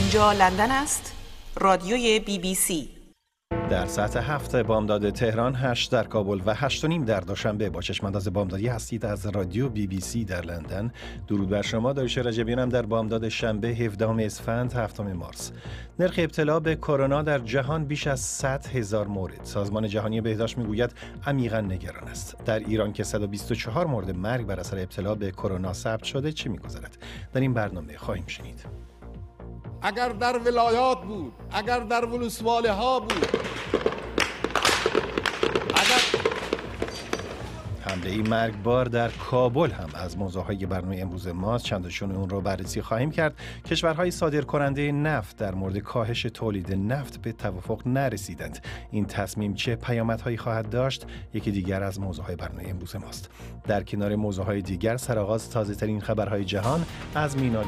اینجا لندن است رادیوی بی بی سی در ساعت هفت بامداد تهران هشت در کابل و 8 و نیم در دوشنبه با چشمانداز بامدادی هستید از رادیو بی بی سی در لندن درود بر شما داریوش رجبیانم در بامداد شنبه 17 اسفند 7 مارس نرخ ابتلا به کرونا در جهان بیش از 100 هزار مورد سازمان جهانی بهداشت میگوید عمیقا نگران است در ایران که 124 مورد مرگ بر اثر ابتلا به کرونا ثبت شده چه میگذرد در این برنامه خواهیم شنید اگر در ولایات بود اگر در ولسواله ها بود اگر حمله ای مرگبار در کابل هم از موضوعهای های برنامه امروز ماست چندشون اون رو بررسی خواهیم کرد کشورهای کننده نفت در مورد کاهش تولید نفت به توافق نرسیدند این تصمیم چه پیامدهایی خواهد داشت یکی دیگر از موضوعهای های برنامه امروز ماست در کنار موضوع های دیگر سرآغاز تازه ترین خبرهای جهان از مینا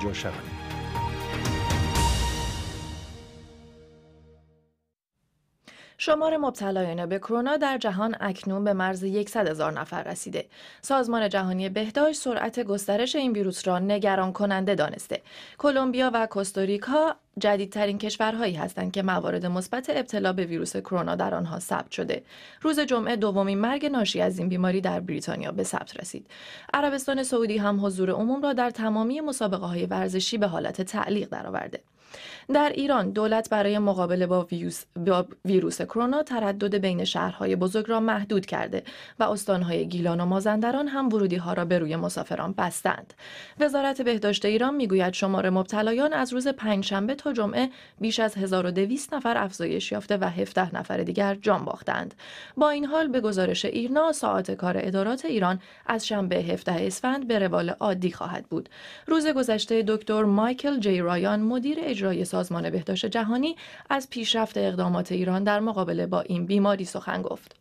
شمار مبتلایان به کرونا در جهان اکنون به مرز 100 هزار نفر رسیده. سازمان جهانی بهداشت سرعت گسترش این ویروس را نگران کننده دانسته. کلمبیا و کوستاریکا جدیدترین کشورهایی هستند که موارد مثبت ابتلا به ویروس کرونا در آنها ثبت شده. روز جمعه دومین مرگ ناشی از این بیماری در بریتانیا به ثبت رسید. عربستان سعودی هم حضور عموم را در تمامی مسابقه های ورزشی به حالت تعلیق درآورده. در ایران دولت برای مقابله با ویروس, کرونا تردد بین شهرهای بزرگ را محدود کرده و استانهای گیلان و مازندران هم ورودی ها را به روی مسافران بستند. وزارت بهداشت ایران میگوید شمار مبتلایان از روز پنجشنبه تا جمعه بیش از 1200 نفر افزایش یافته و 17 نفر دیگر جان باختند. با این حال به گزارش ایرنا ساعات کار ادارات ایران از شنبه 17 اسفند به روال عادی خواهد بود. روز گذشته دکتر مایکل جی رایان مدیر اجرای سازمان بهداشت جهانی از پیشرفت اقدامات ایران در مقابله با این بیماری سخن گفت.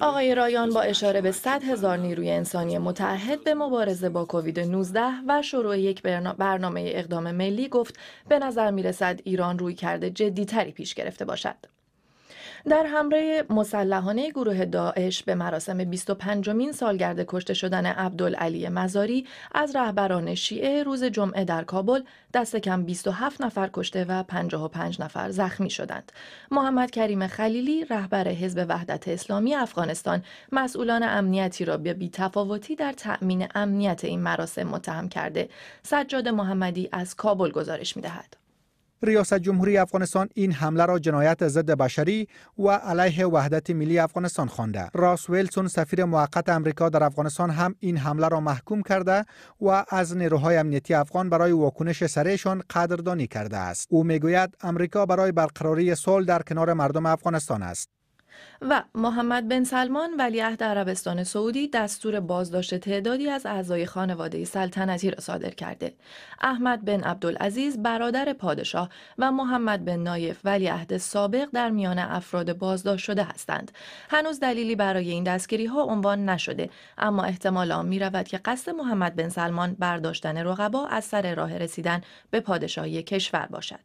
آقای رایان با اشاره به 100 هزار نیروی انسانی متحد به مبارزه با کووید 19 و شروع یک برنامه اقدام ملی گفت به نظر می ایران روی کرده جدیتری پیش گرفته باشد. در همراه مسلحانه گروه داعش به مراسم 25 مین سالگرد کشته شدن عبدالعلی مزاری از رهبران شیعه روز جمعه در کابل دست کم 27 نفر کشته و 55 نفر زخمی شدند. محمد کریم خلیلی رهبر حزب وحدت اسلامی افغانستان مسئولان امنیتی را به بیتفاوتی در تأمین امنیت این مراسم متهم کرده. سجاد محمدی از کابل گزارش میدهد. ریاست جمهوری افغانستان این حمله را جنایت ضد بشری و علیه وحدت ملی افغانستان خوانده راس ویلسون سفیر موقت امریکا در افغانستان هم این حمله را محکوم کرده و از نیروهای امنیتی افغان برای واکنش سریعشان قدردانی کرده است او میگوید امریکا برای برقراری صلح در کنار مردم افغانستان است و محمد بن سلمان ولیعهد عربستان سعودی دستور بازداشت تعدادی از اعضای خانواده سلطنتی را صادر کرده احمد بن عبدالعزیز برادر پادشاه و محمد بن نایف ولیعهد سابق در میان افراد بازداشت شده هستند هنوز دلیلی برای این دستگیری ها عنوان نشده اما احتمال آن می که قصد محمد بن سلمان برداشتن رقبا از سر راه رسیدن به پادشاهی کشور باشد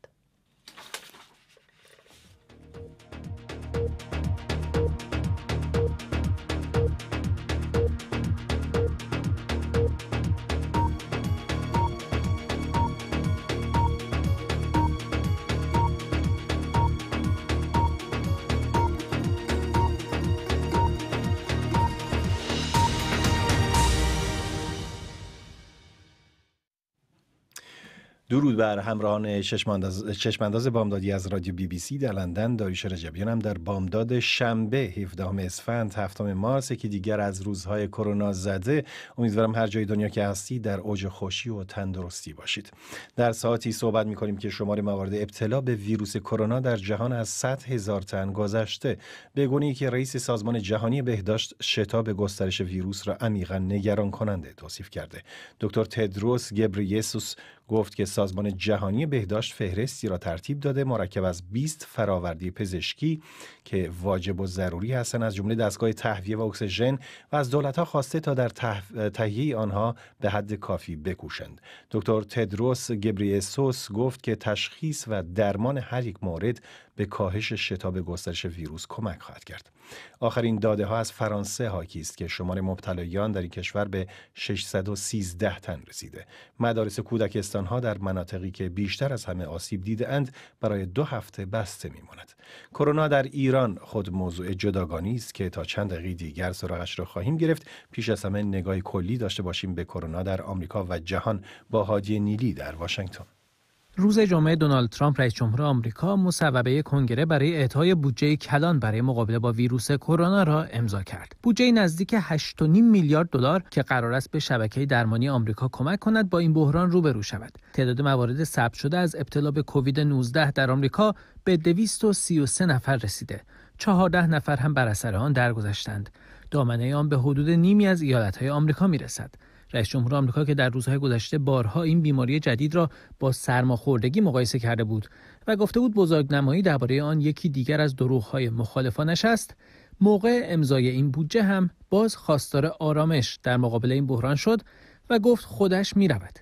درود بر همراهان چشمانداز بامدادی از رادیو بی بی سی در لندن داریش رجبیان هم در بامداد شنبه 17 اسفند 7 مارس که دیگر از روزهای کرونا زده امیدوارم هر جای دنیا که هستی در اوج خوشی و تندرستی باشید در ساعتی صحبت میکنیم که شمار موارد ابتلا به ویروس کرونا در جهان از 100 هزار تن گذشته به گونه‌ای که رئیس سازمان جهانی بهداشت شتاب گسترش ویروس را عمیقا نگران کننده توصیف کرده دکتر تدروس گبریسوس گفت که سازمان جهانی بهداشت فهرستی را ترتیب داده مرکب از 20 فراوردی پزشکی که واجب و ضروری هستند از جمله دستگاه تهویه و اکسیژن و از دولتها خواسته تا در تهیه آنها به حد کافی بکوشند دکتر تدروس گبریسوس گفت که تشخیص و درمان هر یک مورد به کاهش شتاب گسترش ویروس کمک خواهد کرد. آخرین داده ها از فرانسه حاکی است که شمار مبتلایان در این کشور به 613 تن رسیده. مدارس کودکستان ها در مناطقی که بیشتر از همه آسیب دیده اند برای دو هفته بسته میماند. کرونا در ایران خود موضوع جداگانی است که تا چند دقیقه دیگر سراغش را خواهیم گرفت. پیش از همه نگاهی کلی داشته باشیم به کرونا در آمریکا و جهان با هادی نیلی در واشنگتن. روز جمعه دونالد ترامپ رئیس جمهور آمریکا مصوبه کنگره برای اعطای بودجه کلان برای مقابله با ویروس کرونا را امضا کرد. بودجه نزدیک 8.5 میلیارد دلار که قرار است به شبکه درمانی آمریکا کمک کند با این بحران روبرو شود. تعداد موارد ثبت شده از ابتلا به کووید 19 در آمریکا به 233 نفر رسیده. 14 نفر هم بر اثر آن درگذشتند. دامنه آن به حدود نیمی از ایالت‌های آمریکا می‌رسد. رئیس جمهور آمریکا که در روزهای گذشته بارها این بیماری جدید را با سرماخوردگی مقایسه کرده بود و گفته بود بزرگنمایی درباره آن یکی دیگر از دروغهای مخالفانش است موقع امضای این بودجه هم باز خواستار آرامش در مقابل این بحران شد و گفت خودش می رود.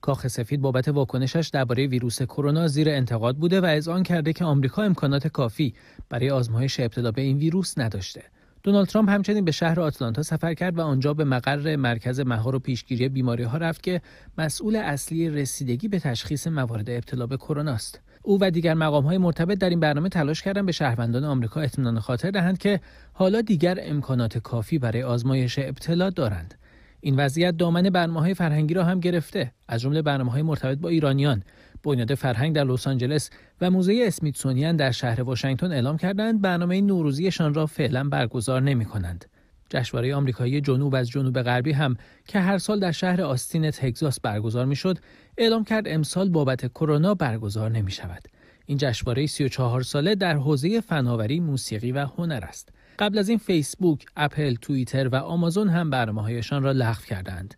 کاخ سفید بابت واکنشش درباره ویروس کرونا زیر انتقاد بوده و از آن کرده که آمریکا امکانات کافی برای آزمایش ابتدا به این ویروس نداشته. دونالد ترامپ همچنین به شهر آتلانتا سفر کرد و آنجا به مقر مرکز مهار و پیشگیری بیماری ها رفت که مسئول اصلی رسیدگی به تشخیص موارد ابتلا به کرونا است. او و دیگر مقام های مرتبط در این برنامه تلاش کردند به شهروندان آمریکا اطمینان خاطر دهند که حالا دیگر امکانات کافی برای آزمایش ابتلا دارند. این وضعیت دامن برنامه های فرهنگی را هم گرفته از جمله برنامه های مرتبط با ایرانیان بنیاد فرهنگ در لس آنجلس و موزه اسمیتسونیان در شهر واشنگتن اعلام کردند برنامه نوروزیشان را فعلا برگزار نمی کنند. جشنواره آمریکایی جنوب از جنوب غربی هم که هر سال در شهر آستین تگزاس برگزار می شد اعلام کرد امسال بابت کرونا برگزار نمی شود. این جشنواره 34 ساله در حوزه فناوری، موسیقی و هنر است. قبل از این فیسبوک، اپل، توییتر و آمازون هم برنامه‌هایشان را لغو کردند.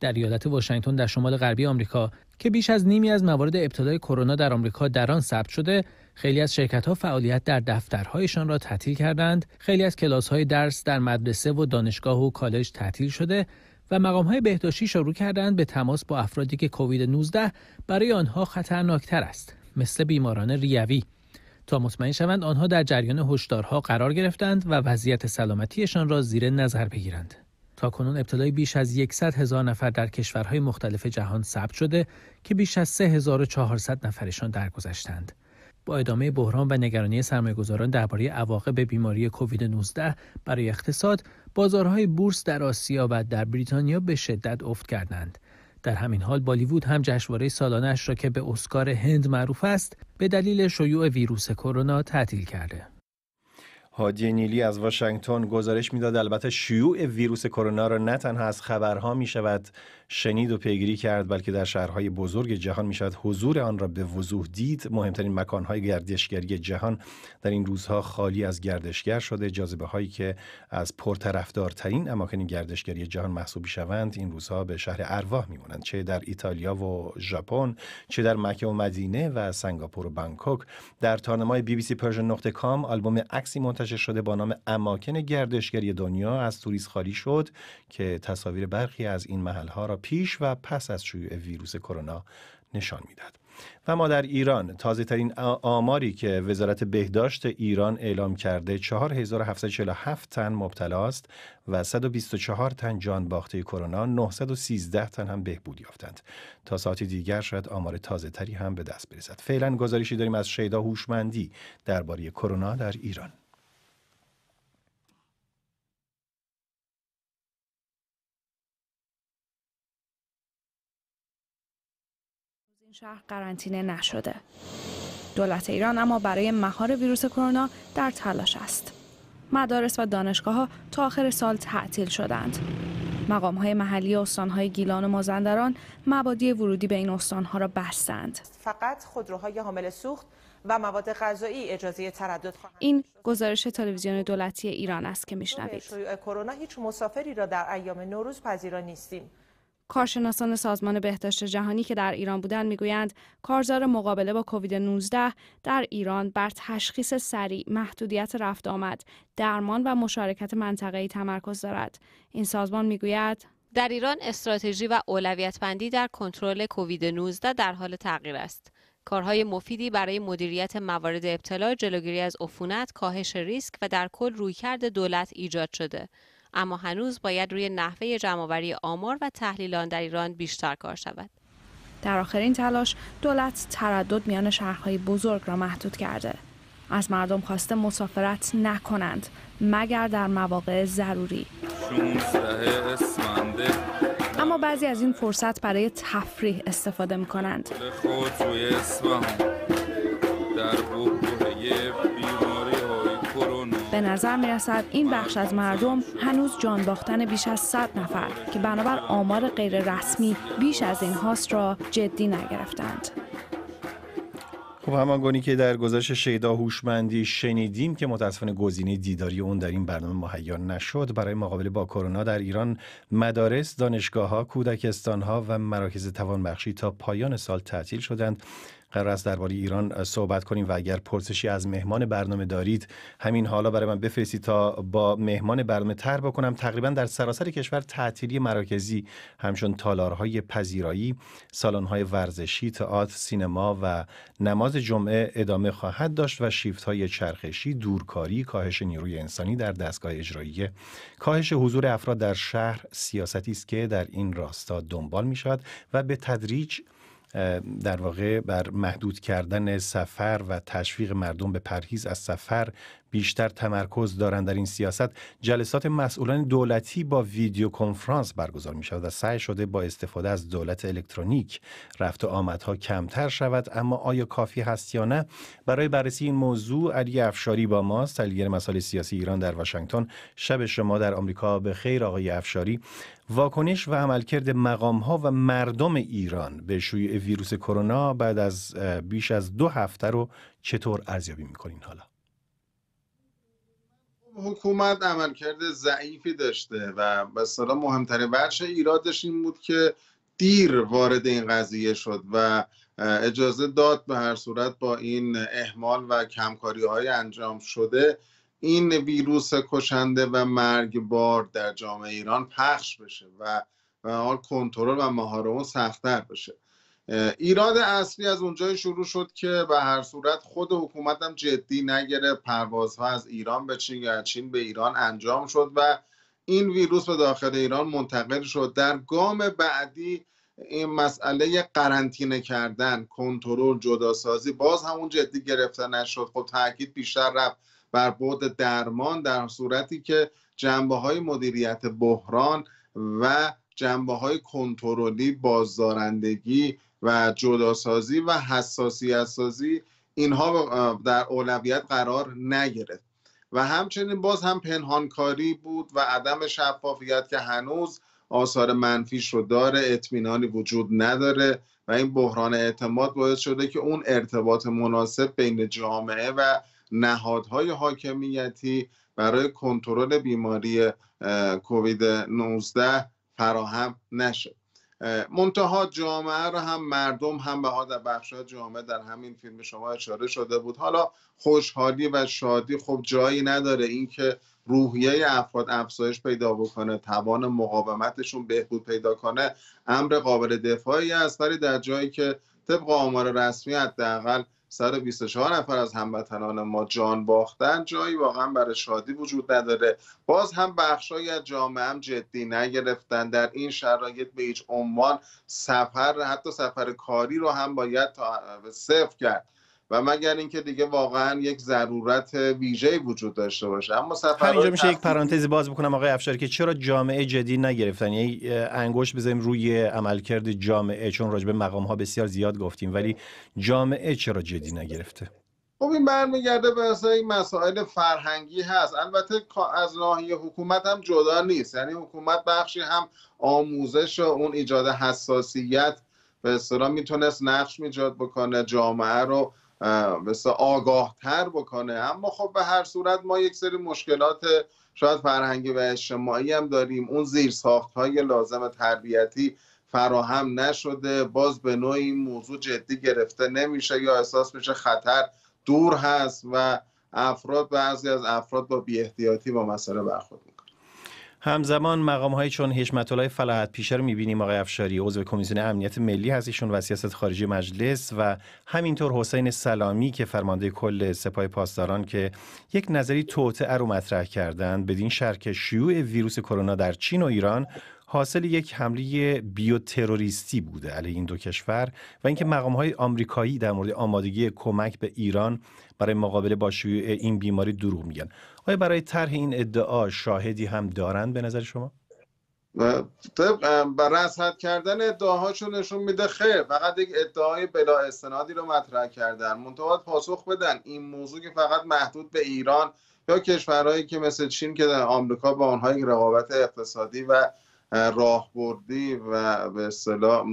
در ایالت واشنگتن در شمال غربی آمریکا که بیش از نیمی از موارد ابتدای کرونا در آمریکا در آن ثبت شده خیلی از شرکتها فعالیت در دفترهایشان را تعطیل کردند خیلی از کلاس درس در مدرسه و دانشگاه و کالج تعطیل شده و مقام های بهداشتی شروع کردند به تماس با افرادی که کووید 19 برای آنها خطرناکتر است مثل بیماران ریوی تا مطمئن شوند آنها در جریان هشدارها قرار گرفتند و وضعیت سلامتیشان را زیر نظر بگیرند تاکنون ابتلای بیش از 100 هزار نفر در کشورهای مختلف جهان ثبت شده که بیش از 3400 نفرشان درگذشتند. با ادامه بحران و نگرانی سرمایه‌گذاران درباره عواقب بیماری کووید 19 برای اقتصاد، بازارهای بورس در آسیا و در بریتانیا به شدت افت کردند. در همین حال بالیوود هم جشنواره سالانه را که به اسکار هند معروف است، به دلیل شیوع ویروس کرونا تعطیل کرده. هادی نیلی از واشنگتن گزارش میداد البته شیوع ویروس کرونا را نه تنها از خبرها می شود شنید و پیگیری کرد بلکه در شهرهای بزرگ جهان می شود حضور آن را به وضوح دید مهمترین مکانهای گردشگری جهان در این روزها خالی از گردشگر شده جاذبه هایی که از پرطرفدارترین اماکن گردشگری جهان محسوب شوند این روزها به شهر ارواح میمانند چه در ایتالیا و ژاپن چه در مکه و مدینه و سنگاپور و بانکوک در تانمای بی بی سی پرژن نقطه کام آلبوم عکسی منتشر شده با نام اماکن گردشگری دنیا از توریست خالی شد که تصاویر برخی از این محلها را پیش و پس از شیوع ویروس کرونا نشان میداد و ما در ایران تازه ترین آماری که وزارت بهداشت ایران اعلام کرده 4747 تن مبتلا است و 124 تن جان باخته کرونا 913 تن هم بهبودی یافتند تا ساعت دیگر شاید آمار تازه تری هم به دست برسد فعلا گزارشی داریم از شیدا هوشمندی درباره کرونا در ایران شهر قرنطینه نشده. دولت ایران اما برای مهار ویروس کرونا در تلاش است. مدارس و دانشگاه ها تا آخر سال تعطیل شدند. مقام های محلی استان های گیلان و مازندران مبادی ورودی به این استان ها را بستند. فقط خودروهای حامل سوخت و مواد غذایی اجازه تردد خواهند این گزارش تلویزیون دولتی ایران است که میشنوید. کرونا هیچ مسافری را در ایام نوروز پذیرا نیستیم. کارشناسان سازمان بهداشت جهانی که در ایران بودند میگویند کارزار مقابله با کووید 19 در ایران بر تشخیص سریع محدودیت رفت آمد درمان و مشارکت منطقه‌ای تمرکز دارد این سازمان میگوید در ایران استراتژی و اولویت بندی در کنترل کووید 19 در حال تغییر است کارهای مفیدی برای مدیریت موارد ابتلا، جلوگیری از عفونت، کاهش ریسک و در کل رویکرد دولت ایجاد شده. اما هنوز باید روی نحوه جمعآوری آمار و تحلیلان در ایران بیشتر کار شود در آخرین تلاش دولت تردد میان شهرهای بزرگ را محدود کرده از مردم خواسته مسافرت نکنند مگر در مواقع ضروری اما بعضی از این فرصت برای تفریح استفاده می کنند به نظر می رسد این بخش از مردم هنوز جان باختن بیش از 100 نفر که بنابر آمار غیر رسمی بیش از این را جدی نگرفتند. خب همان گونی که در گزارش شیدا هوشمندی شنیدیم که متاسفانه گزینه دیداری اون در این برنامه مهیا نشد برای مقابله با کرونا در ایران مدارس، دانشگاه ها، کودکستان ها و مراکز توانبخشی تا پایان سال تعطیل شدند قرار است درباره ایران صحبت کنیم و اگر پرسشی از مهمان برنامه دارید همین حالا برای من بفرستید تا با مهمان برنامه تر بکنم تقریبا در سراسر کشور تعطیلی مراکزی همچون تالارهای پذیرایی سالن‌های ورزشی تئاتر سینما و نماز جمعه ادامه خواهد داشت و شیفت‌های چرخشی دورکاری کاهش نیروی انسانی در دستگاه اجرایی کاهش حضور افراد در شهر سیاستی است که در این راستا دنبال می و به تدریج در واقع بر محدود کردن سفر و تشویق مردم به پرهیز از سفر بیشتر تمرکز دارند در این سیاست جلسات مسئولان دولتی با ویدیو کنفرانس برگزار می شود و سعی شده با استفاده از دولت الکترونیک رفت و آمدها کمتر شود اما آیا کافی هست یا نه برای بررسی این موضوع علی افشاری با ما. تحلیلگر مسائل سیاسی ایران در واشنگتن شب شما در آمریکا به خیر آقای افشاری واکنش و عملکرد مقام ها و مردم ایران به شیوع ویروس کرونا بعد از بیش از دو هفته رو چطور ارزیابی میکنین حالا حکومت عملکرد ضعیفی داشته و مثلا مهمترین بخش ایرادش این بود که دیر وارد این قضیه شد و اجازه داد به هر صورت با این احمال و کمکاری های انجام شده این ویروس کشنده و مرگبار در جامعه ایران پخش بشه و و حال کنترل و مهار اون سختتر بشه ایراد اصلی از اونجای شروع شد که به هر صورت خود حکومت هم جدی نگره پروازها از ایران به چین یا چین به ایران انجام شد و این ویروس به داخل ایران منتقل شد در گام بعدی این مسئله قرنطینه کردن کنترل جداسازی باز همون جدی گرفته نشد خب تاکید بیشتر رفت بر بعد درمان در صورتی که جنبه های مدیریت بحران و جنبه های کنترلی بازدارندگی و جداسازی و حساسیت سازی اینها در اولویت قرار نگرفت و همچنین باز هم پنهانکاری بود و عدم شفافیت که هنوز آثار منفیش رو داره اطمینانی وجود نداره و این بحران اعتماد باعث شده که اون ارتباط مناسب بین جامعه و نهادهای حاکمیتی برای کنترل بیماری کووید 19 فراهم نشه منتها جامعه رو هم مردم هم به در بخش جامعه در همین فیلم شما اشاره شده بود حالا خوشحالی و شادی خب جایی نداره اینکه روحیه افراد افزایش پیدا بکنه توان مقاومتشون بهبود پیدا کنه امر قابل دفاعی است ولی در جایی که طبق آمار رسمی حداقل 124 نفر از هموطنان ما جان باختن جایی واقعا برای شادی وجود نداره باز هم بخشای از جامعه هم جدی نگرفتن در این شرایط به هیچ عنوان سفر حتی سفر کاری رو هم باید تا صفر کرد و مگر اینکه دیگه واقعا یک ضرورت ویژه وجود داشته باشه اما سفر همینجا میشه یک پرانتزی باز بکنم آقای افشاری که چرا جامعه جدی نگرفتن یعنی انگوش بذاریم روی عملکرد جامعه چون راجبه مقام ها بسیار زیاد گفتیم ولی جامعه چرا جدی نگرفته خب این برمیگرده به اصلا این مسائل فرهنگی هست البته از ناحیه حکومت هم جدا نیست یعنی حکومت بخشی هم آموزش و اون ایجاد حساسیت به اصطلاح میتونست نقش میجاد بکنه جامعه رو مثل آگاه تر بکنه اما خب به هر صورت ما یک سری مشکلات شاید فرهنگی و اجتماعی هم داریم اون زیر ساخت های لازم تربیتی فراهم نشده باز به نوعی این موضوع جدی گرفته نمیشه یا احساس میشه خطر دور هست و افراد بعضی از افراد با بی احتیاطی با مسئله برخورد همزمان مقام های چون حشمت الله فلاحت پیشه رو میبینیم آقای افشاری عضو کمیسیون امنیت ملی هست ایشون و سیاست خارجی مجلس و همینطور حسین سلامی که فرمانده کل سپاه پاسداران که یک نظری توطعه رو مطرح کردند بدین شرک شیوع ویروس کرونا در چین و ایران حاصل یک حمله بیوتروریستی بوده علیه این دو کشور و اینکه های آمریکایی در مورد آمادگی کمک به ایران برای مقابله با شیوع این بیماری دروغ میگن آیا برای طرح این ادعا شاهدی هم دارند به نظر شما و برای حد کردن ادعاهاشون نشون میده خیر فقط یک ادعای بلا استنادی رو مطرح کردن منتها پاسخ بدن این موضوع که فقط محدود به ایران یا کشورهایی که مثل چین که آمریکا با آنها رقابت اقتصادی و راهبردی و به اصطلاح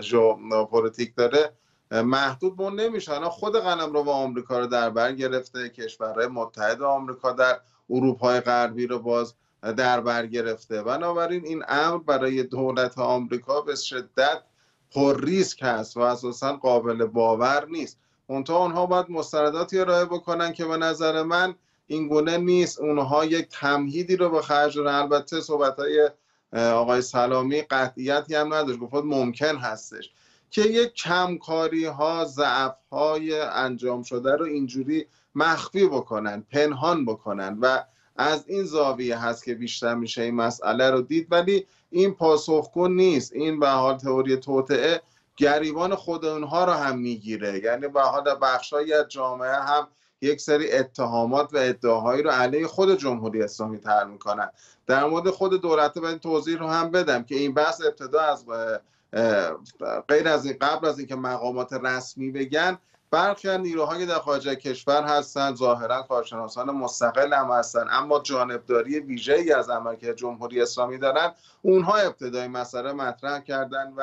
ژئوپلیتیک داره محدود به نمیشه الان خود رو و آمریکا رو در بر گرفته کشورهای متحد آمریکا در اروپای غربی رو باز در بر گرفته بنابراین این امر برای دولت آمریکا به شدت پر ریسک هست و اساسا قابل باور نیست منتها آنها باید مستنداتی ارائه بکنن که به نظر من این گونه نیست اونها یک تمهیدی رو به خرج البته صحبت های آقای سلامی قطعیتی هم نداشت گفت ممکن هستش که یک کمکاری ها ضعف های انجام شده رو اینجوری مخفی بکنن پنهان بکنن و از این زاویه هست که بیشتر میشه این مسئله رو دید ولی این پاسخگو نیست این به حال تئوری توطعه گریبان خود اونها رو هم میگیره یعنی به حال بخشای از جامعه هم یک سری اتهامات و ادعاهایی رو علیه خود جمهوری اسلامی تر میکنن در مورد خود دولت این توضیح رو هم بدم که این بحث ابتدا از غیر از این قبل از اینکه مقامات رسمی بگن برخی از نیروهای در خارج کشور هستند ظاهرا کارشناسان مستقل هم هستند اما جانبداری ویژه‌ای از عملکرد جمهوری اسلامی دارند اونها ابتدای مسئله مطرح کردن و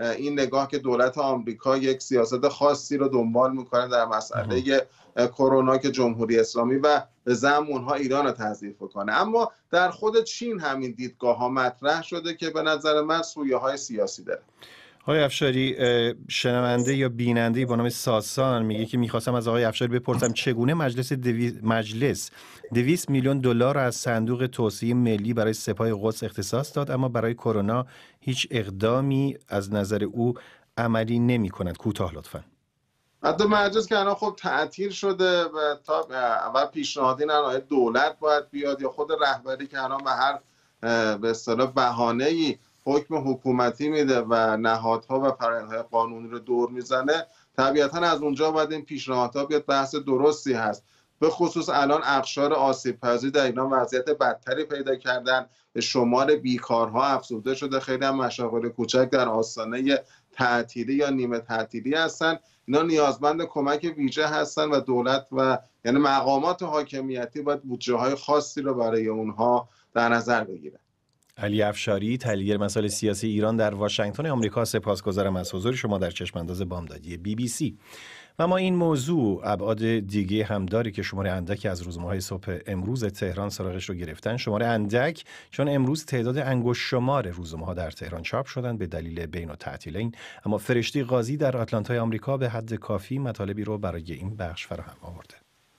این نگاه که دولت آمریکا یک سیاست خاصی رو دنبال میکنه در مسئله کرونا که جمهوری اسلامی و به زم ایران رو تضعیف کنه اما در خود چین همین دیدگاه ها مطرح شده که به نظر من سویه های سیاسی داره آقای افشاری شنونده یا بیننده با نام ساسان میگه که میخواستم از آقای افشاری بپرسم چگونه مجلس مجلس 200 میلیون دلار از صندوق توسعه ملی برای سپاه قدس اختصاص داد اما برای کرونا هیچ اقدامی از نظر او عملی نمی کند کوتاه لطفا حتی مجلس که الان خب تعطیل شده و تا اول پیشنهادی الان دولت باید بیاد یا خود رهبری که الان به هر به اصطلاح بهانه‌ای حکم حکومتی میده و نهادها و پرندهای قانونی رو دور میزنه طبیعتا از اونجا باید این پیشنهادها بیاد بحث درستی هست به خصوص الان اقشار آسیب پذیر در اینا وضعیت بدتری پیدا کردن شمار بیکارها افزوده شده خیلی هم مشاغل کوچک در آستانه تعطیلی یا نیمه تعطیلی هستن اینا نیازمند کمک ویژه هستن و دولت و یعنی مقامات حاکمیتی باید بودجه های خاصی رو برای اونها در نظر بگیرن علی افشاری تحلیلگر مسائل سیاسی ایران در واشنگتن آمریکا سپاسگزارم از حضور شما در انداز بامدادی بی بی سی و ما این موضوع ابعاد دیگه هم داره که شماره اندکی از روزنامه های صبح امروز تهران سراغش رو گرفتن شماره اندک چون امروز تعداد انگوش شمار روزنامه ها در تهران چاپ شدن به دلیل بین و تعطیلین اما فرشتی قاضی در آتلانتای آمریکا به حد کافی مطالبی رو برای این بخش فراهم آورده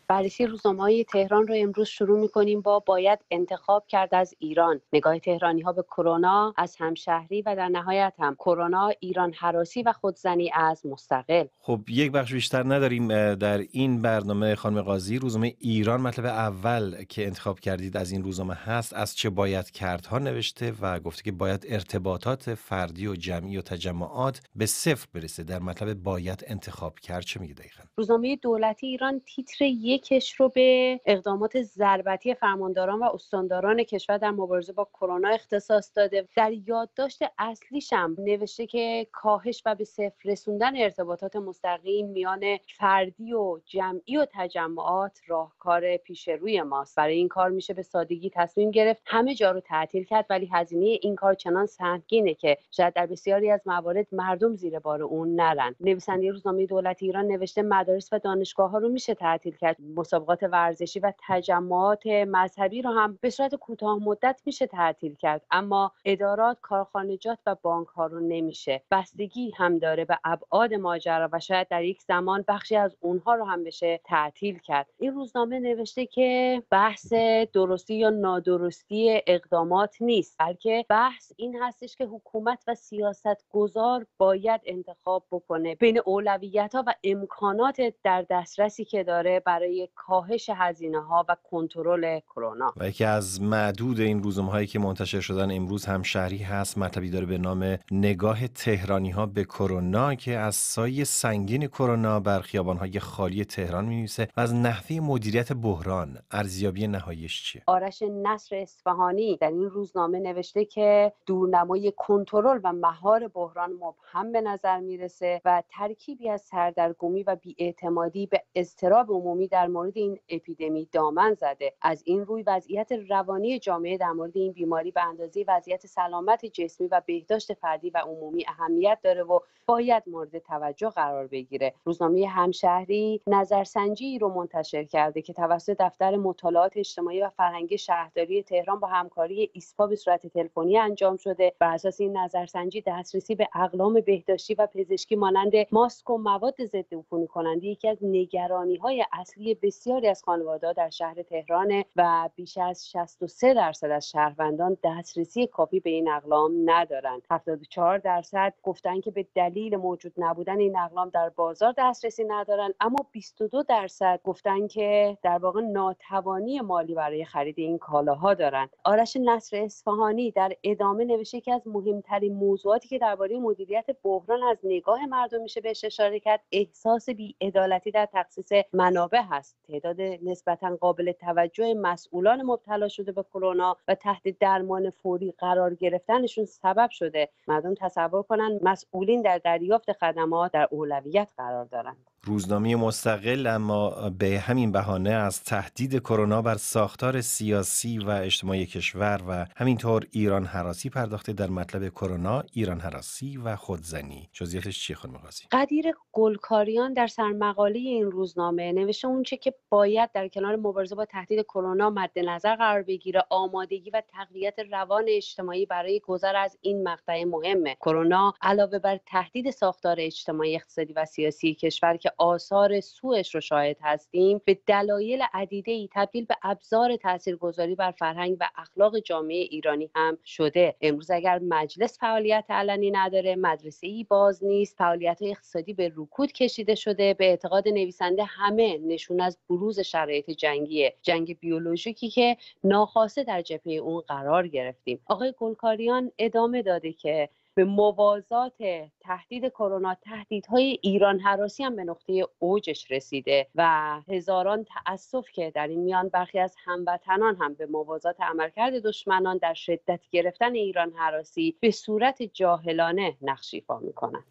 بررسی روزنامه تهران رو امروز شروع میکنیم با باید انتخاب کرد از ایران نگاه تهرانی ها به کرونا از همشهری و در نهایت هم کرونا ایران حراسی و خودزنی از مستقل خب یک بخش بیشتر نداریم در این برنامه خانم قاضی روزنامه ایران مطلب اول که انتخاب کردید از این روزنامه هست از چه باید کردها نوشته و گفته که باید ارتباطات فردی و جمعی و تجمعات به صفر برسه در مطلب باید انتخاب کرد چه میگه دقیقا روزنامه دولتی ایران تیتر یک یکش کش رو به اقدامات ضربتی فرمانداران و استانداران کشور در مبارزه با کرونا اختصاص داده در یادداشت اصلیش هم نوشته که کاهش و به صفر رسوندن ارتباطات مستقیم میان فردی و جمعی و تجمعات راهکار پیش روی ماست برای این کار میشه به سادگی تصمیم گرفت همه جا رو تعطیل کرد ولی هزینه این کار چنان سنگینه که شاید در بسیاری از موارد مردم زیر بار اون نرن نویسنده روزنامه دولت ایران نوشته مدارس و دانشگاه ها رو میشه تعطیل کرد مسابقات ورزشی و تجمعات مذهبی رو هم به صورت کوتاه مدت میشه تعطیل کرد اما ادارات کارخانجات و بانک ها رو نمیشه بستگی هم داره به ابعاد ماجرا و شاید در یک زمان بخشی از اونها رو هم بشه تعطیل کرد این روزنامه نوشته که بحث درستی یا نادرستی اقدامات نیست بلکه بحث این هستش که حکومت و سیاست گذار باید انتخاب بکنه بین اولویت ها و امکانات در دسترسی که داره برای کاهش هزینه ها و کنترل کرونا و یکی از معدود این روزنامه هایی که منتشر شدن امروز هم شهری هست مطلبی داره به نام نگاه تهرانی ها به کرونا که از سایه سنگین کرونا بر خیابان های خالی تهران می نویسه و از نحوه مدیریت بحران ارزیابی نهاییش چیه آرش نصر اصفهانی در این روزنامه نوشته که دورنمای کنترل و مهار بحران مبهم به نظر میرسه و ترکیبی از سردرگمی و بیاعتمادی به اضطراب عمومی در در مورد این اپیدمی دامن زده از این روی وضعیت روانی جامعه در مورد این بیماری به اندازه وضعیت سلامت جسمی و بهداشت فردی و عمومی اهمیت داره و باید مورد توجه قرار بگیره روزنامه همشهری نظرسنجی رو منتشر کرده که توسط دفتر مطالعات اجتماعی و فرهنگی شهرداری تهران با همکاری ایسپا به صورت تلفنی انجام شده بر اساس این نظرسنجی دسترسی به اقلام بهداشتی و پزشکی مانند ماسک و مواد ضد عفونی کننده یکی از نگرانی های اصلی بسیاری از خانواده‌ها در شهر تهران و بیش از 63 درصد از شهروندان دسترسی کافی به این اقلام ندارند 74 درصد گفتن که به دلیل موجود نبودن این اقلام در بازار دسترسی ندارند اما 22 درصد گفتن که در واقع ناتوانی مالی برای خرید این کالاها دارند آرش نصر اصفهانی در ادامه نوشته که از مهمترین موضوعاتی که درباره مدیریت بحران از نگاه مردم میشه بهش اشاره کرد احساس بیعدالتی در تخصیص منابع هست تعداد نسبتا قابل توجه مسئولان مبتلا شده به کرونا و تحت درمان فوری قرار گرفتنشون سبب شده مردم تصور کنند مسئولین در دریافت خدمات در اولویت قرار دارند روزنامه مستقل اما به همین بهانه از تهدید کرونا بر ساختار سیاسی و اجتماعی کشور و همینطور ایران حراسی پرداخته در مطلب کرونا ایران حراسی و خودزنی جزئیاتش چی خانم غازی قدیر گلکاریان در سرمقاله این روزنامه نوشته اونچه که باید در کنار مبارزه با تهدید کرونا مد نظر قرار بگیره آمادگی و تقویت روان اجتماعی برای گذر از این مقطع مهمه کرونا علاوه بر تهدید ساختار اجتماعی اقتصادی و سیاسی کشور که آثار سوش رو شاهد هستیم به دلایل عدیده ای تبدیل به ابزار تاثیرگذاری بر فرهنگ و اخلاق جامعه ایرانی هم شده امروز اگر مجلس فعالیت علنی نداره مدرسه ای باز نیست فعالیت اقتصادی به رکود کشیده شده به اعتقاد نویسنده همه نشون از بروز شرایط جنگی جنگ بیولوژیکی که ناخواسته در جبهه اون قرار گرفتیم آقای گلکاریان ادامه داده که به موازات تهدید کرونا تهدیدهای ایران حراسی هم به نقطه اوجش رسیده و هزاران تاسف که در این میان برخی از هموطنان هم به موازات عملکرد دشمنان در شدت گرفتن ایران حراسی به صورت جاهلانه نقش ایفا میکنند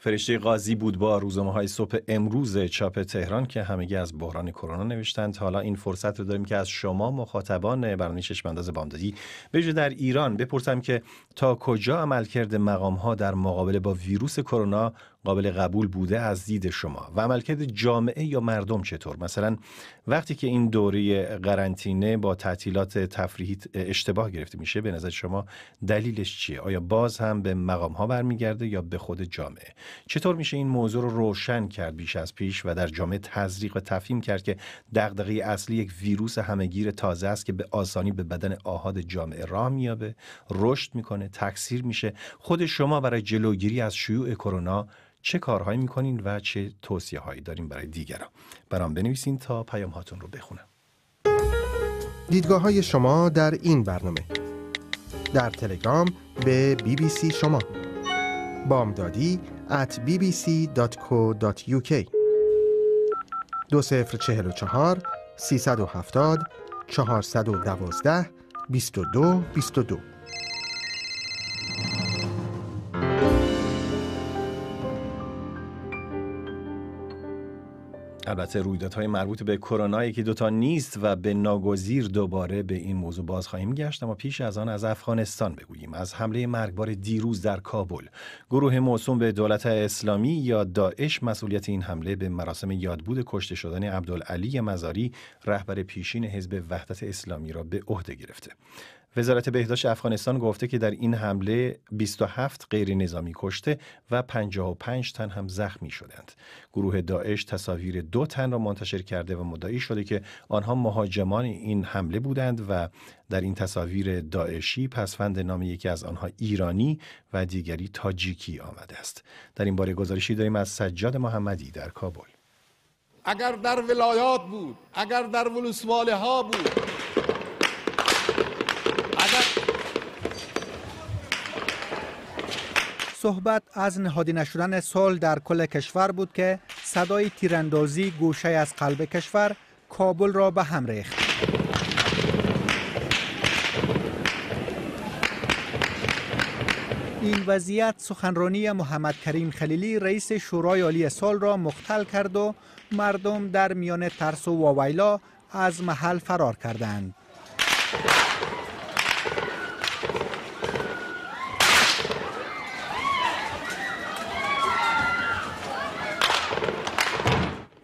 فرشته قاضی بود با روزنامه های صبح امروز چاپ تهران که همگی از بحران کرونا نوشتند حالا این فرصت رو داریم که از شما مخاطبان برنامه چشمانداز بامدادی بجو در ایران بپرسم که تا کجا عملکرد مقام ها در مقابله با ویروس کرونا قابل قبول بوده از دید شما و عملکرد جامعه یا مردم چطور مثلا وقتی که این دوره قرنطینه با تعطیلات تفریحی اشتباه گرفته میشه به نظر شما دلیلش چیه آیا باز هم به مقام ها برمیگرده یا به خود جامعه چطور میشه این موضوع رو روشن کرد بیش از پیش و در جامعه تزریق و تفهیم کرد که دغدغه اصلی یک ویروس همگیر تازه است که به آسانی به بدن آهاد جامعه راه مییابه رشد میکنه تکثیر میشه خود شما برای جلوگیری از شیوع کرونا چه کارهایی میکنین و چه توصیه هایی داریم برای دیگران برام بنویسین تا پیام هاتون رو بخونم دیدگاه های شما در این برنامه در تلگرام به BBC بی سی شما بامدادی at bbc.co.uk دو سفر چهل و چهار سی سد و هفتاد سد و دوازده بیست و دو بیست و دو البته رویدادهای مربوط به کرونا یکی دوتا نیست و به ناگزیر دوباره به این موضوع باز خواهیم گشت اما پیش از آن از افغانستان بگوییم از حمله مرگبار دیروز در کابل گروه موسوم به دولت اسلامی یا داعش مسئولیت این حمله به مراسم یادبود کشته شدن عبدالعلی مزاری رهبر پیشین حزب وحدت اسلامی را به عهده گرفته وزارت بهداشت افغانستان گفته که در این حمله 27 غیر نظامی کشته و 55 تن هم زخمی شدند. گروه داعش تصاویر دو تن را منتشر کرده و مدعی شده که آنها مهاجمان این حمله بودند و در این تصاویر داعشی پسفند نام یکی از آنها ایرانی و دیگری تاجیکی آمده است. در این باره گزارشی داریم از سجاد محمدی در کابل. اگر در ولایات بود، اگر در ولسواله ها بود، صحبت از نهادی نشدن سال در کل کشور بود که صدای تیراندازی گوشه از قلب کشور کابل را به هم ریخت این وضعیت سخنرانی محمد کریم خلیلی رئیس شورای عالی سال را مختل کرد و مردم در میان ترس و واویلا از محل فرار کردند.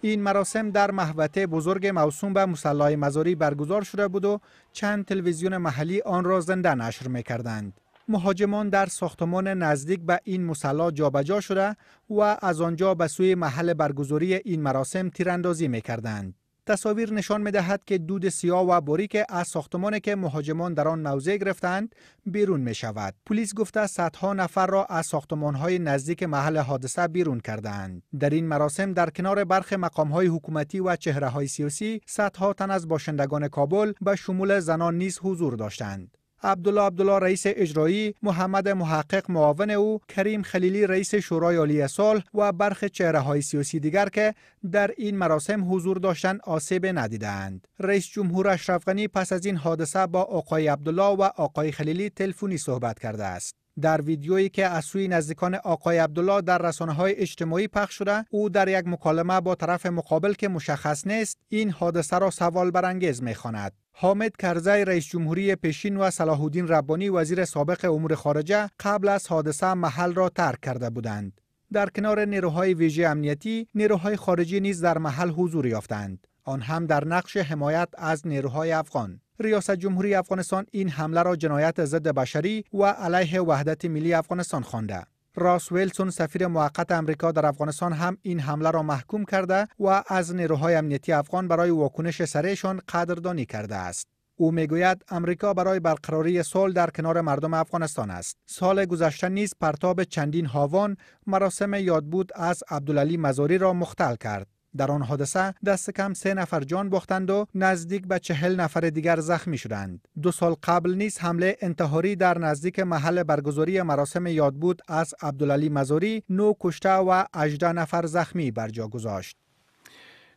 این مراسم در محوطه بزرگ موسوم به مسلای مزاری برگزار شده بود و چند تلویزیون محلی آن را زنده نشر می کردند. مهاجمان در ساختمان نزدیک به این مسلا جابجا شده و از آنجا به سوی محل برگزاری این مراسم تیراندازی می کردند. تصاویر نشان میدهد که دود سیاه و باریک از ساختمانی که مهاجمان در آن نوزه گرفتند بیرون می شود. پلیس گفته صدها نفر را از ساختمان های نزدیک محل حادثه بیرون کردند. در این مراسم در کنار برخ مقام های حکومتی و چهره های سیاسی صدها تن از باشندگان کابل به شمول زنان نیز حضور داشتند. عبدالله عبدالله رئیس اجرایی محمد محقق معاون او کریم خلیلی رئیس شورای عالی سال و برخی چهره های سیاسی دیگر که در این مراسم حضور داشتند آسیب ندیدند رئیس جمهور اشرف پس از این حادثه با آقای عبدالله و آقای خلیلی تلفنی صحبت کرده است در ویدیویی که از سوی نزدیکان آقای عبدالله در رسانه های اجتماعی پخش شده او در یک مکالمه با طرف مقابل که مشخص نیست این حادثه را سوال برانگیز میخواند حامد کرزی رئیس جمهوری پیشین و صلاح الدین ربانی وزیر سابق امور خارجه قبل از حادثه محل را ترک کرده بودند در کنار نیروهای ویژه امنیتی نیروهای خارجی نیز در محل حضور یافتند آن هم در نقش حمایت از نیروهای افغان ریاست جمهوری افغانستان این حمله را جنایت ضد بشری و علیه وحدت ملی افغانستان خوانده. راس ویلسون سفیر موقت امریکا در افغانستان هم این حمله را محکوم کرده و از نیروهای امنیتی افغان برای واکنش سریعشان قدردانی کرده است. او میگوید امریکا برای برقراری صلح در کنار مردم افغانستان است سال گذشته نیز پرتاب چندین هاوان مراسم یادبود از عبدالعلی مزاری را مختل کرد در آن حادثه دست کم سه نفر جان باختند و نزدیک به چهل نفر دیگر زخمی شدند دو سال قبل نیز حمله انتحاری در نزدیک محل برگزاری مراسم یادبود از عبدالعلی مزاری نو کشته و 18 نفر زخمی بر جا گذاشت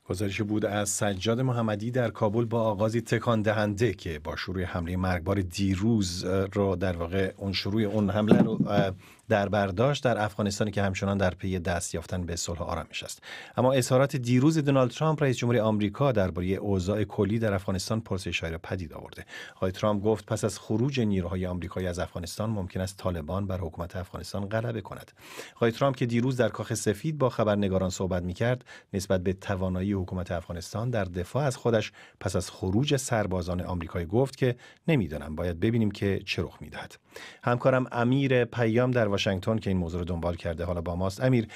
گزارش بود از سجاد محمدی در کابل با آغازی تکان دهنده که با شروع حمله مرگبار دیروز را در واقع اون شروع اون حمله رو در برداشت در افغانستانی که همچنان در پی دست یافتن به صلح آرامش است اما اظهارات دیروز دونالد ترامپ رئیس جمهور آمریکا درباره اوضاع کلی در افغانستان پرسش‌هایی را پدید آورده آقای ترامپ گفت پس از خروج نیروهای آمریکایی از افغانستان ممکن است طالبان بر حکومت افغانستان غلبه کند آقای ترامپ که دیروز در کاخ سفید با خبرنگاران صحبت میکرد نسبت به توانایی حکومت افغانستان در دفاع از خودش پس از خروج سربازان آمریکایی گفت که نمیدانم باید ببینیم که چه رخ میدهد همکارم امیر پیام در واشنگتن که این موضوع رو دنبال کرده حالا با ماست امیر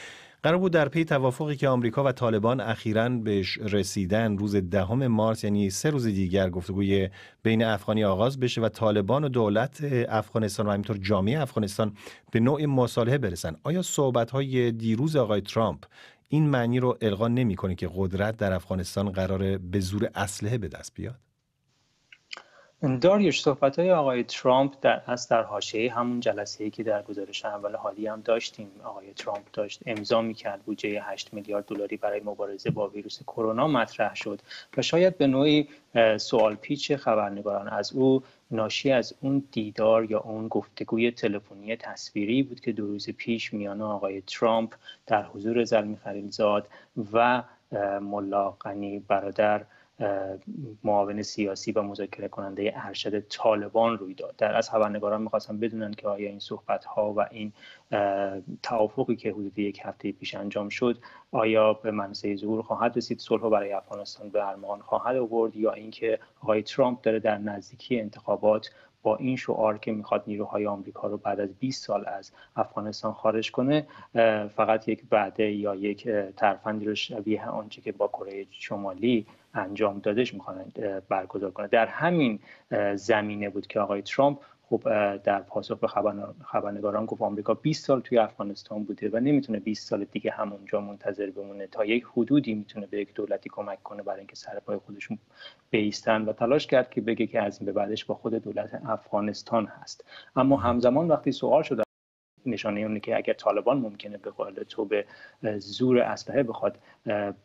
قرار بود در پی توافقی که آمریکا و طالبان اخیرا بهش رسیدن روز دهم مارس یعنی سه روز دیگر گفتگوی بین افغانی آغاز بشه و طالبان و دولت افغانستان و همینطور جامعه افغانستان به نوع مصالحه برسن آیا صحبت های دیروز آقای ترامپ این معنی رو القا نمیکنه که قدرت در افغانستان قراره به زور اسلحه به دست بیاد داریوش صحبت های آقای ترامپ در از در حاشیه همون جلسه ای که در گزارش اول حالی هم داشتیم آقای ترامپ داشت امضا میکرد بودجه 8 میلیارد دلاری برای مبارزه با ویروس کرونا مطرح شد و شاید به نوعی سوال پیچ خبرنگاران از او ناشی از اون دیدار یا اون گفتگوی تلفنی تصویری بود که دو روز پیش میان آقای ترامپ در حضور زلمی خلیلزاد و ملاقنی برادر معاون سیاسی و مذاکره کننده ارشد طالبان روی داد در از خبرنگاران میخواستم بدونن که آیا این صحبت ها و این توافقی که حدود یک هفته پیش انجام شد آیا به منصه ظهور خواهد رسید صلح برای افغانستان به ارمغان خواهد آورد یا اینکه آقای ترامپ داره در نزدیکی انتخابات با این شعار که میخواد نیروهای آمریکا رو بعد از 20 سال از افغانستان خارج کنه فقط یک وعده یا یک ترفندی رو شبیه آنچه که با کره شمالی انجام دادش میخوان برگزار کنه در همین زمینه بود که آقای ترامپ خب در پاسخ به خبرنگاران گفت آمریکا 20 سال توی افغانستان بوده و نمیتونه 20 سال دیگه همونجا منتظر بمونه تا یک حدودی میتونه به یک دولتی کمک کنه برای اینکه سر پای خودشون بیستن و تلاش کرد که بگه که از این به بعدش با خود دولت افغانستان هست اما همزمان وقتی سوال شد نشانه اونه که اگر طالبان ممکنه به قول تو به زور اسلحه بخواد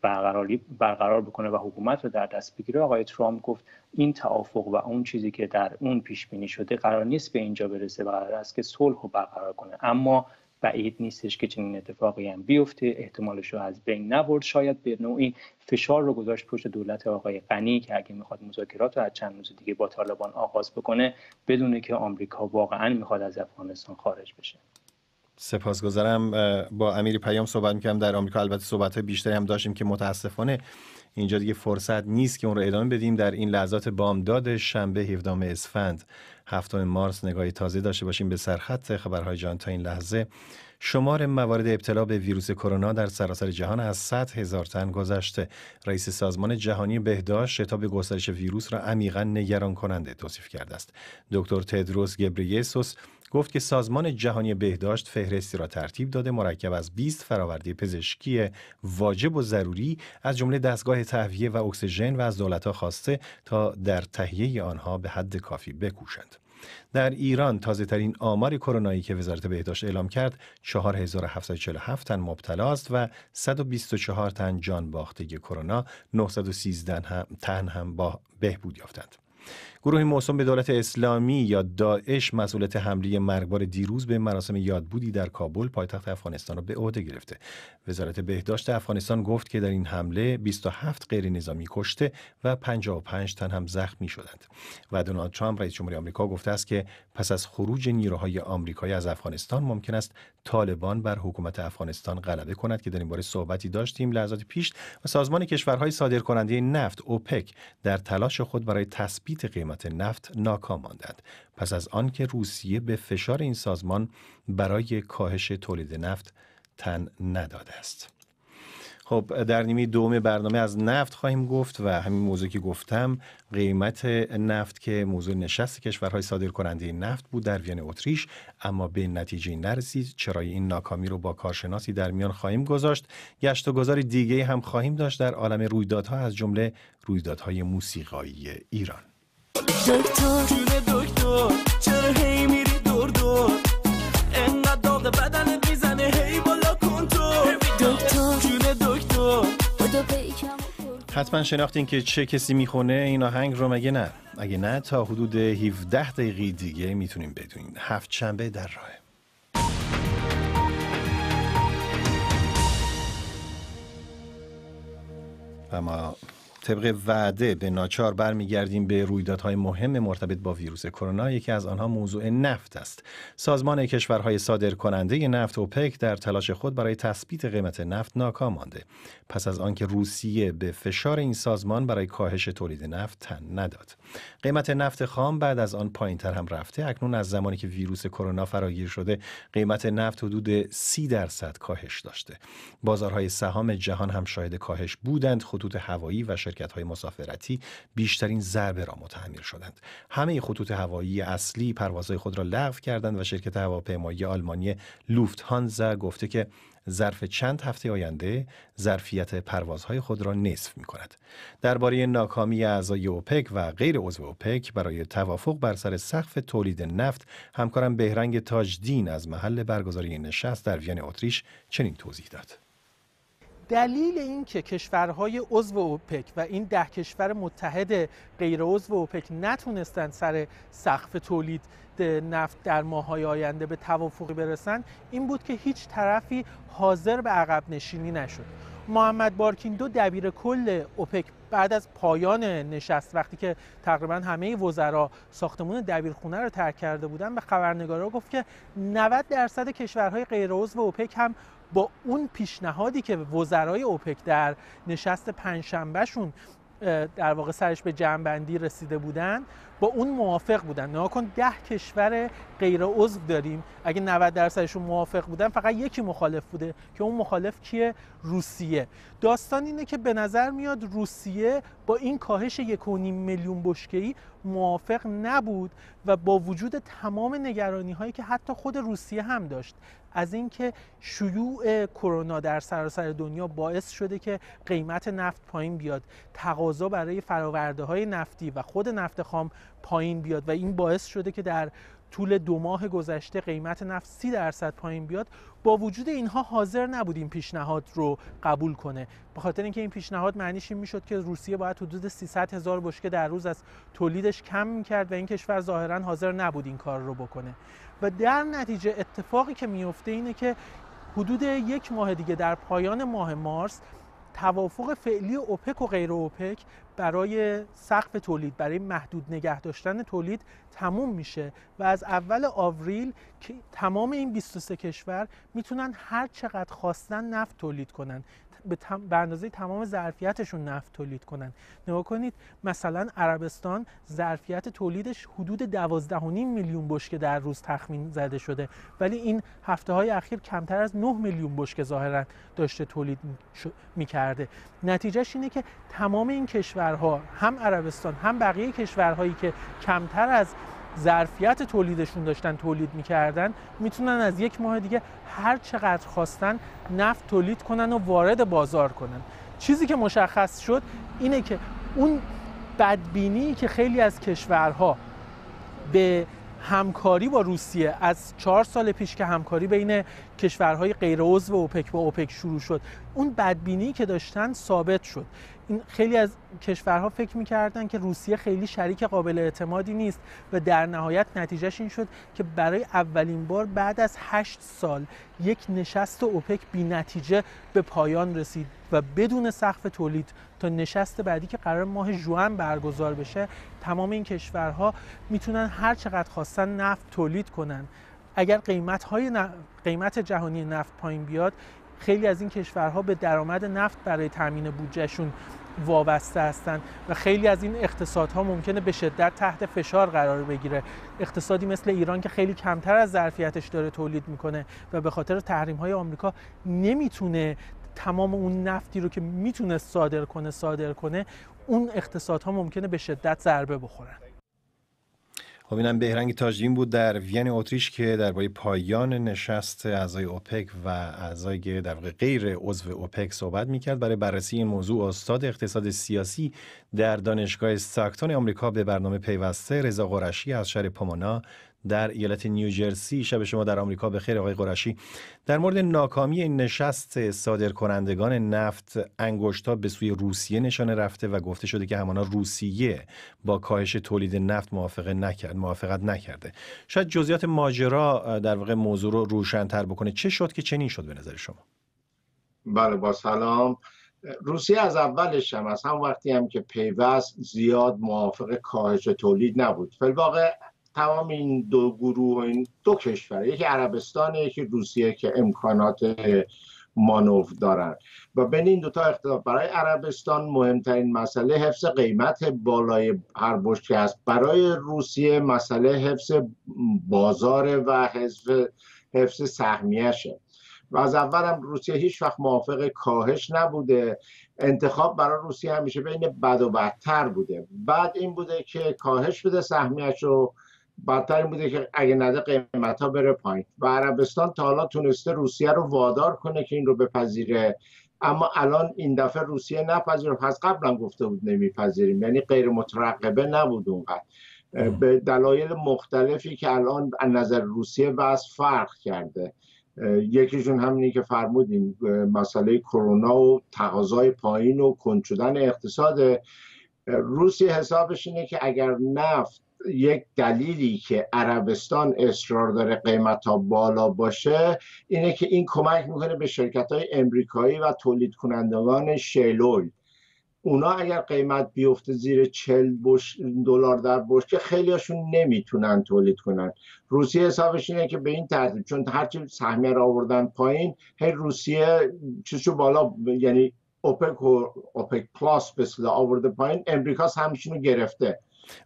برقراری برقرار بکنه و حکومت رو در دست بگیره آقای ترامپ گفت این توافق و اون چیزی که در اون پیش بینی شده قرار نیست به اینجا برسه و قرار است که صلح رو برقرار کنه اما بعید نیستش که چنین اتفاقی هم بیفته احتمالش رو از بین نبرد شاید به نوعی فشار رو گذاشت پشت دولت آقای غنی که اگه میخواد مذاکرات رو از چند روز دیگه با طالبان آغاز بکنه بدونه که آمریکا واقعا میخواد از افغانستان خارج بشه سپاسگزارم با امیر پیام صحبت میکردم در آمریکا البته صحبت های بیشتری هم داشتیم که متاسفانه اینجا دیگه فرصت نیست که اون رو ادامه بدیم در این لحظات بامداد شنبه 17 اسفند هفتم مارس نگاهی تازه داشته باشیم به سرخط خبرهای جان تا این لحظه شمار موارد ابتلا به ویروس کرونا در سراسر جهان از 100 هزار تن گذشته رئیس سازمان جهانی بهداشت شتاب گسترش ویروس را عمیقا نگران کننده توصیف کرده است دکتر تدروس گبریسوس گفت که سازمان جهانی بهداشت فهرستی را ترتیب داده مرکب از 20 فراورده پزشکی واجب و ضروری از جمله دستگاه تهویه و اکسیژن و از دولتها خواسته تا در تهیه آنها به حد کافی بکوشند. در ایران تازه ترین آمار کرونایی که وزارت بهداشت اعلام کرد 4747 تن مبتلا است و 124 تن جان باخته کرونا 913 تن هم با بهبود یافتند. گروه موسوم به دولت اسلامی یا داعش مسئولیت حمله مرگبار دیروز به مراسم یادبودی در کابل پایتخت افغانستان را به عهده گرفته وزارت بهداشت افغانستان گفت که در این حمله 27 غیر نظامی کشته و 55 تن هم زخمی شدند و دونالد ترامپ رئیس جمهوری آمریکا گفته است که پس از خروج نیروهای آمریکایی از افغانستان ممکن است طالبان بر حکومت افغانستان غلبه کند که در این باره صحبتی داشتیم لحظات پیش و سازمان کشورهای صادرکننده نفت اوپک در تلاش خود برای تثبیت قیمت نفت ناکام ماندند پس از آنکه روسیه به فشار این سازمان برای کاهش تولید نفت تن نداده است خب در نیمه دوم برنامه از نفت خواهیم گفت و همین موضوع که گفتم قیمت نفت که موضوع نشست کشورهای صادر کننده نفت بود در وین اتریش اما به نتیجه نرسید چرا این ناکامی رو با کارشناسی در میان خواهیم گذاشت گشت و گذار دیگه هم خواهیم داشت در عالم رویدادها از جمله رویدادهای موسیقایی ایران دکتر جون دکتر چرا هی میری دور دور انقدر داغ بدن میزنه هی بالا کن تو دکتر جون دکتر حتما شناختین که چه کسی میخونه این آهنگ رو مگه نه اگه نه تا حدود 17 دقیقه دیگه میتونیم بدونین هفت شنبه در راه و ما طبق وعده به ناچار برمیگردیم به رویدادهای مهم مرتبط با ویروس کرونا یکی از آنها موضوع نفت است سازمان کشورهای صادرکننده نفت اوپک در تلاش خود برای تثبیت قیمت نفت ناکام مانده پس از آنکه روسیه به فشار این سازمان برای کاهش تولید نفت تن نداد قیمت نفت خام بعد از آن پایین تر هم رفته اکنون از زمانی که ویروس کرونا فراگیر شده قیمت نفت حدود 30 درصد کاهش داشته بازارهای سهام جهان هم شاهد کاهش بودند خطوط هوایی و های مسافرتی بیشترین ضربه را متحمل شدند همه خطوط هوایی اصلی پروازهای خود را لغو کردند و شرکت هواپیمایی آلمانی لوفت هانزا گفته که ظرف چند هفته آینده ظرفیت پروازهای خود را نصف می کند. درباره ناکامی اعضای اوپک و غیر عضو اوپک برای توافق بر سر سقف تولید نفت همکارم بهرنگ تاجدین از محل برگزاری نشست در وین اتریش چنین توضیح داد. دلیل اینکه کشورهای عضو اوپک و این ده کشور متحد غیر عضو اوپک نتونستند سر سقف تولید نفت در ماهای آینده به توافقی برسند این بود که هیچ طرفی حاضر به عقب نشینی نشد محمد بارکین دو دبیر کل اوپک بعد از پایان نشست وقتی که تقریبا همه وزرا ساختمون دبیرخونه رو ترک کرده بودن به خبرنگارا گفت که 90 درصد کشورهای غیر عضو اوپک هم با اون پیشنهادی که وزرای اوپک در نشست پنجشنبهشون در واقع سرش به جمعبندی رسیده بودن با اون موافق بودن نها کن ده کشور غیر عضو داریم اگه 90 درصدشون موافق بودن فقط یکی مخالف بوده که اون مخالف کیه روسیه داستان اینه که به نظر میاد روسیه با این کاهش 1.5 میلیون بشکهی موافق نبود و با وجود تمام نگرانی هایی که حتی خود روسیه هم داشت از اینکه شیوع کرونا در سراسر دنیا باعث شده که قیمت نفت پایین بیاد تقاضا برای فراورده های نفتی و خود نفت خام پایین بیاد و این باعث شده که در طول دو ماه گذشته قیمت نفت 30 درصد پایین بیاد با وجود اینها حاضر نبود این پیشنهاد رو قبول کنه به خاطر اینکه این پیشنهاد معنیش این میشد که روسیه باید حدود 300 هزار بشکه در روز از تولیدش کم میکرد و این کشور ظاهرا حاضر نبود این کار رو بکنه و در نتیجه اتفاقی که میفته اینه که حدود یک ماه دیگه در پایان ماه مارس توافق فعلی اوپک و غیر اوپک برای سقف تولید برای محدود نگه داشتن تولید تموم میشه و از اول آوریل که تمام این 23 کشور میتونن هر چقدر خواستن نفت تولید کنن به, اندازه تمام ظرفیتشون نفت تولید کنن نگاه کنید مثلا عربستان ظرفیت تولیدش حدود 12.5 میلیون بشکه در روز تخمین زده شده ولی این هفته های اخیر کمتر از 9 میلیون بشکه ظاهرا داشته تولید میکرده نتیجهش اینه که تمام این کشورها هم عربستان هم بقیه کشورهایی که کمتر از ظرفیت تولیدشون داشتن تولید میکردن میتونن از یک ماه دیگه هر چقدر خواستن نفت تولید کنن و وارد بازار کنن چیزی که مشخص شد اینه که اون بدبینی که خیلی از کشورها به همکاری با روسیه از چهار سال پیش که همکاری بین کشورهای غیر عضو اوپک با اوپک شروع شد اون بدبینی که داشتن ثابت شد این خیلی از کشورها فکر میکردن که روسیه خیلی شریک قابل اعتمادی نیست و در نهایت نتیجهش این شد که برای اولین بار بعد از هشت سال یک نشست اوپک بی نتیجه به پایان رسید و بدون سقف تولید تا نشست بعدی که قرار ماه جوان برگزار بشه تمام این کشورها میتونن هر چقدر خواستن نفت تولید کنن اگر قیمت, های قیمت جهانی نفت پایین بیاد خیلی از این کشورها به درآمد نفت برای تامین بودجهشون وابسته هستند و خیلی از این اقتصادها ممکنه به شدت تحت فشار قرار بگیره اقتصادی مثل ایران که خیلی کمتر از ظرفیتش داره تولید میکنه و به خاطر تحریم های آمریکا نمیتونه تمام اون نفتی رو که میتونه صادر کنه صادر کنه اون اقتصادها ممکنه به شدت ضربه بخورن خب اینم بهرنگ تاجدین بود در وین اتریش که درباره پایان نشست اعضای اوپک و اعضای در غیر عضو اوپک صحبت میکرد برای بررسی این موضوع استاد اقتصاد سیاسی در دانشگاه ساکتون آمریکا به برنامه پیوسته رضا قرشی از شهر پومونا در ایالت نیوجرسی شب شما در آمریکا به خیر آقای قرشی در مورد ناکامی این نشست کنندگان نفت انگشتا به سوی روسیه نشانه رفته و گفته شده که همانا روسیه با کاهش تولید نفت موافقه نکرد موافقت نکرده شاید جزئیات ماجرا در واقع موضوع رو روشنتر بکنه چه شد که چنین شد به نظر شما بله با سلام روسیه از اولش هم از هم وقتی هم که پیوست زیاد موافق کاهش تولید نبود واقع تمام این دو گروه این دو کشور یکی عربستان یکی روسیه که امکانات مانور دارن و بین این دوتا اختلاف برای عربستان مهمترین مسئله حفظ قیمت بالای هر بشکه است برای روسیه مسئله حفظ بازار و حفظ حفظ سهمیشه و از اول روسیه هیچ وقت موافق کاهش نبوده انتخاب برای روسیه همیشه بین بد و بدتر بوده بعد این بوده که کاهش بده سهمیش بدتر بوده که اگه نده قیمت ها بره پایین و عربستان تا حالا تونسته روسیه رو وادار کنه که این رو بپذیره اما الان این دفعه روسیه نپذیره پس قبلا گفته بود نمیپذیریم یعنی غیر مترقبه نبود اونقدر به دلایل مختلفی که الان از نظر روسیه بس فرق کرده یکیشون همینی که فرمودیم مسئله کرونا و تقاضای پایین و کند شدن اقتصاد روسیه حسابش اینه که اگر نفت یک دلیلی که عربستان اصرار داره قیمت ها بالا باشه اینه که این کمک میکنه به شرکت های امریکایی و تولید کنندگان شیلوی اونا اگر قیمت بیفته زیر 40 دلار در بشکه خیلیاشون نمیتونن تولید کنن روسیه حسابش اینه که به این ترتیب چون هرچی سهمیه را آوردن پایین هی روسیه چیزشو بالا یعنی اوپک و اوپک پلاس به آورده پایین امریکا همشون رو گرفته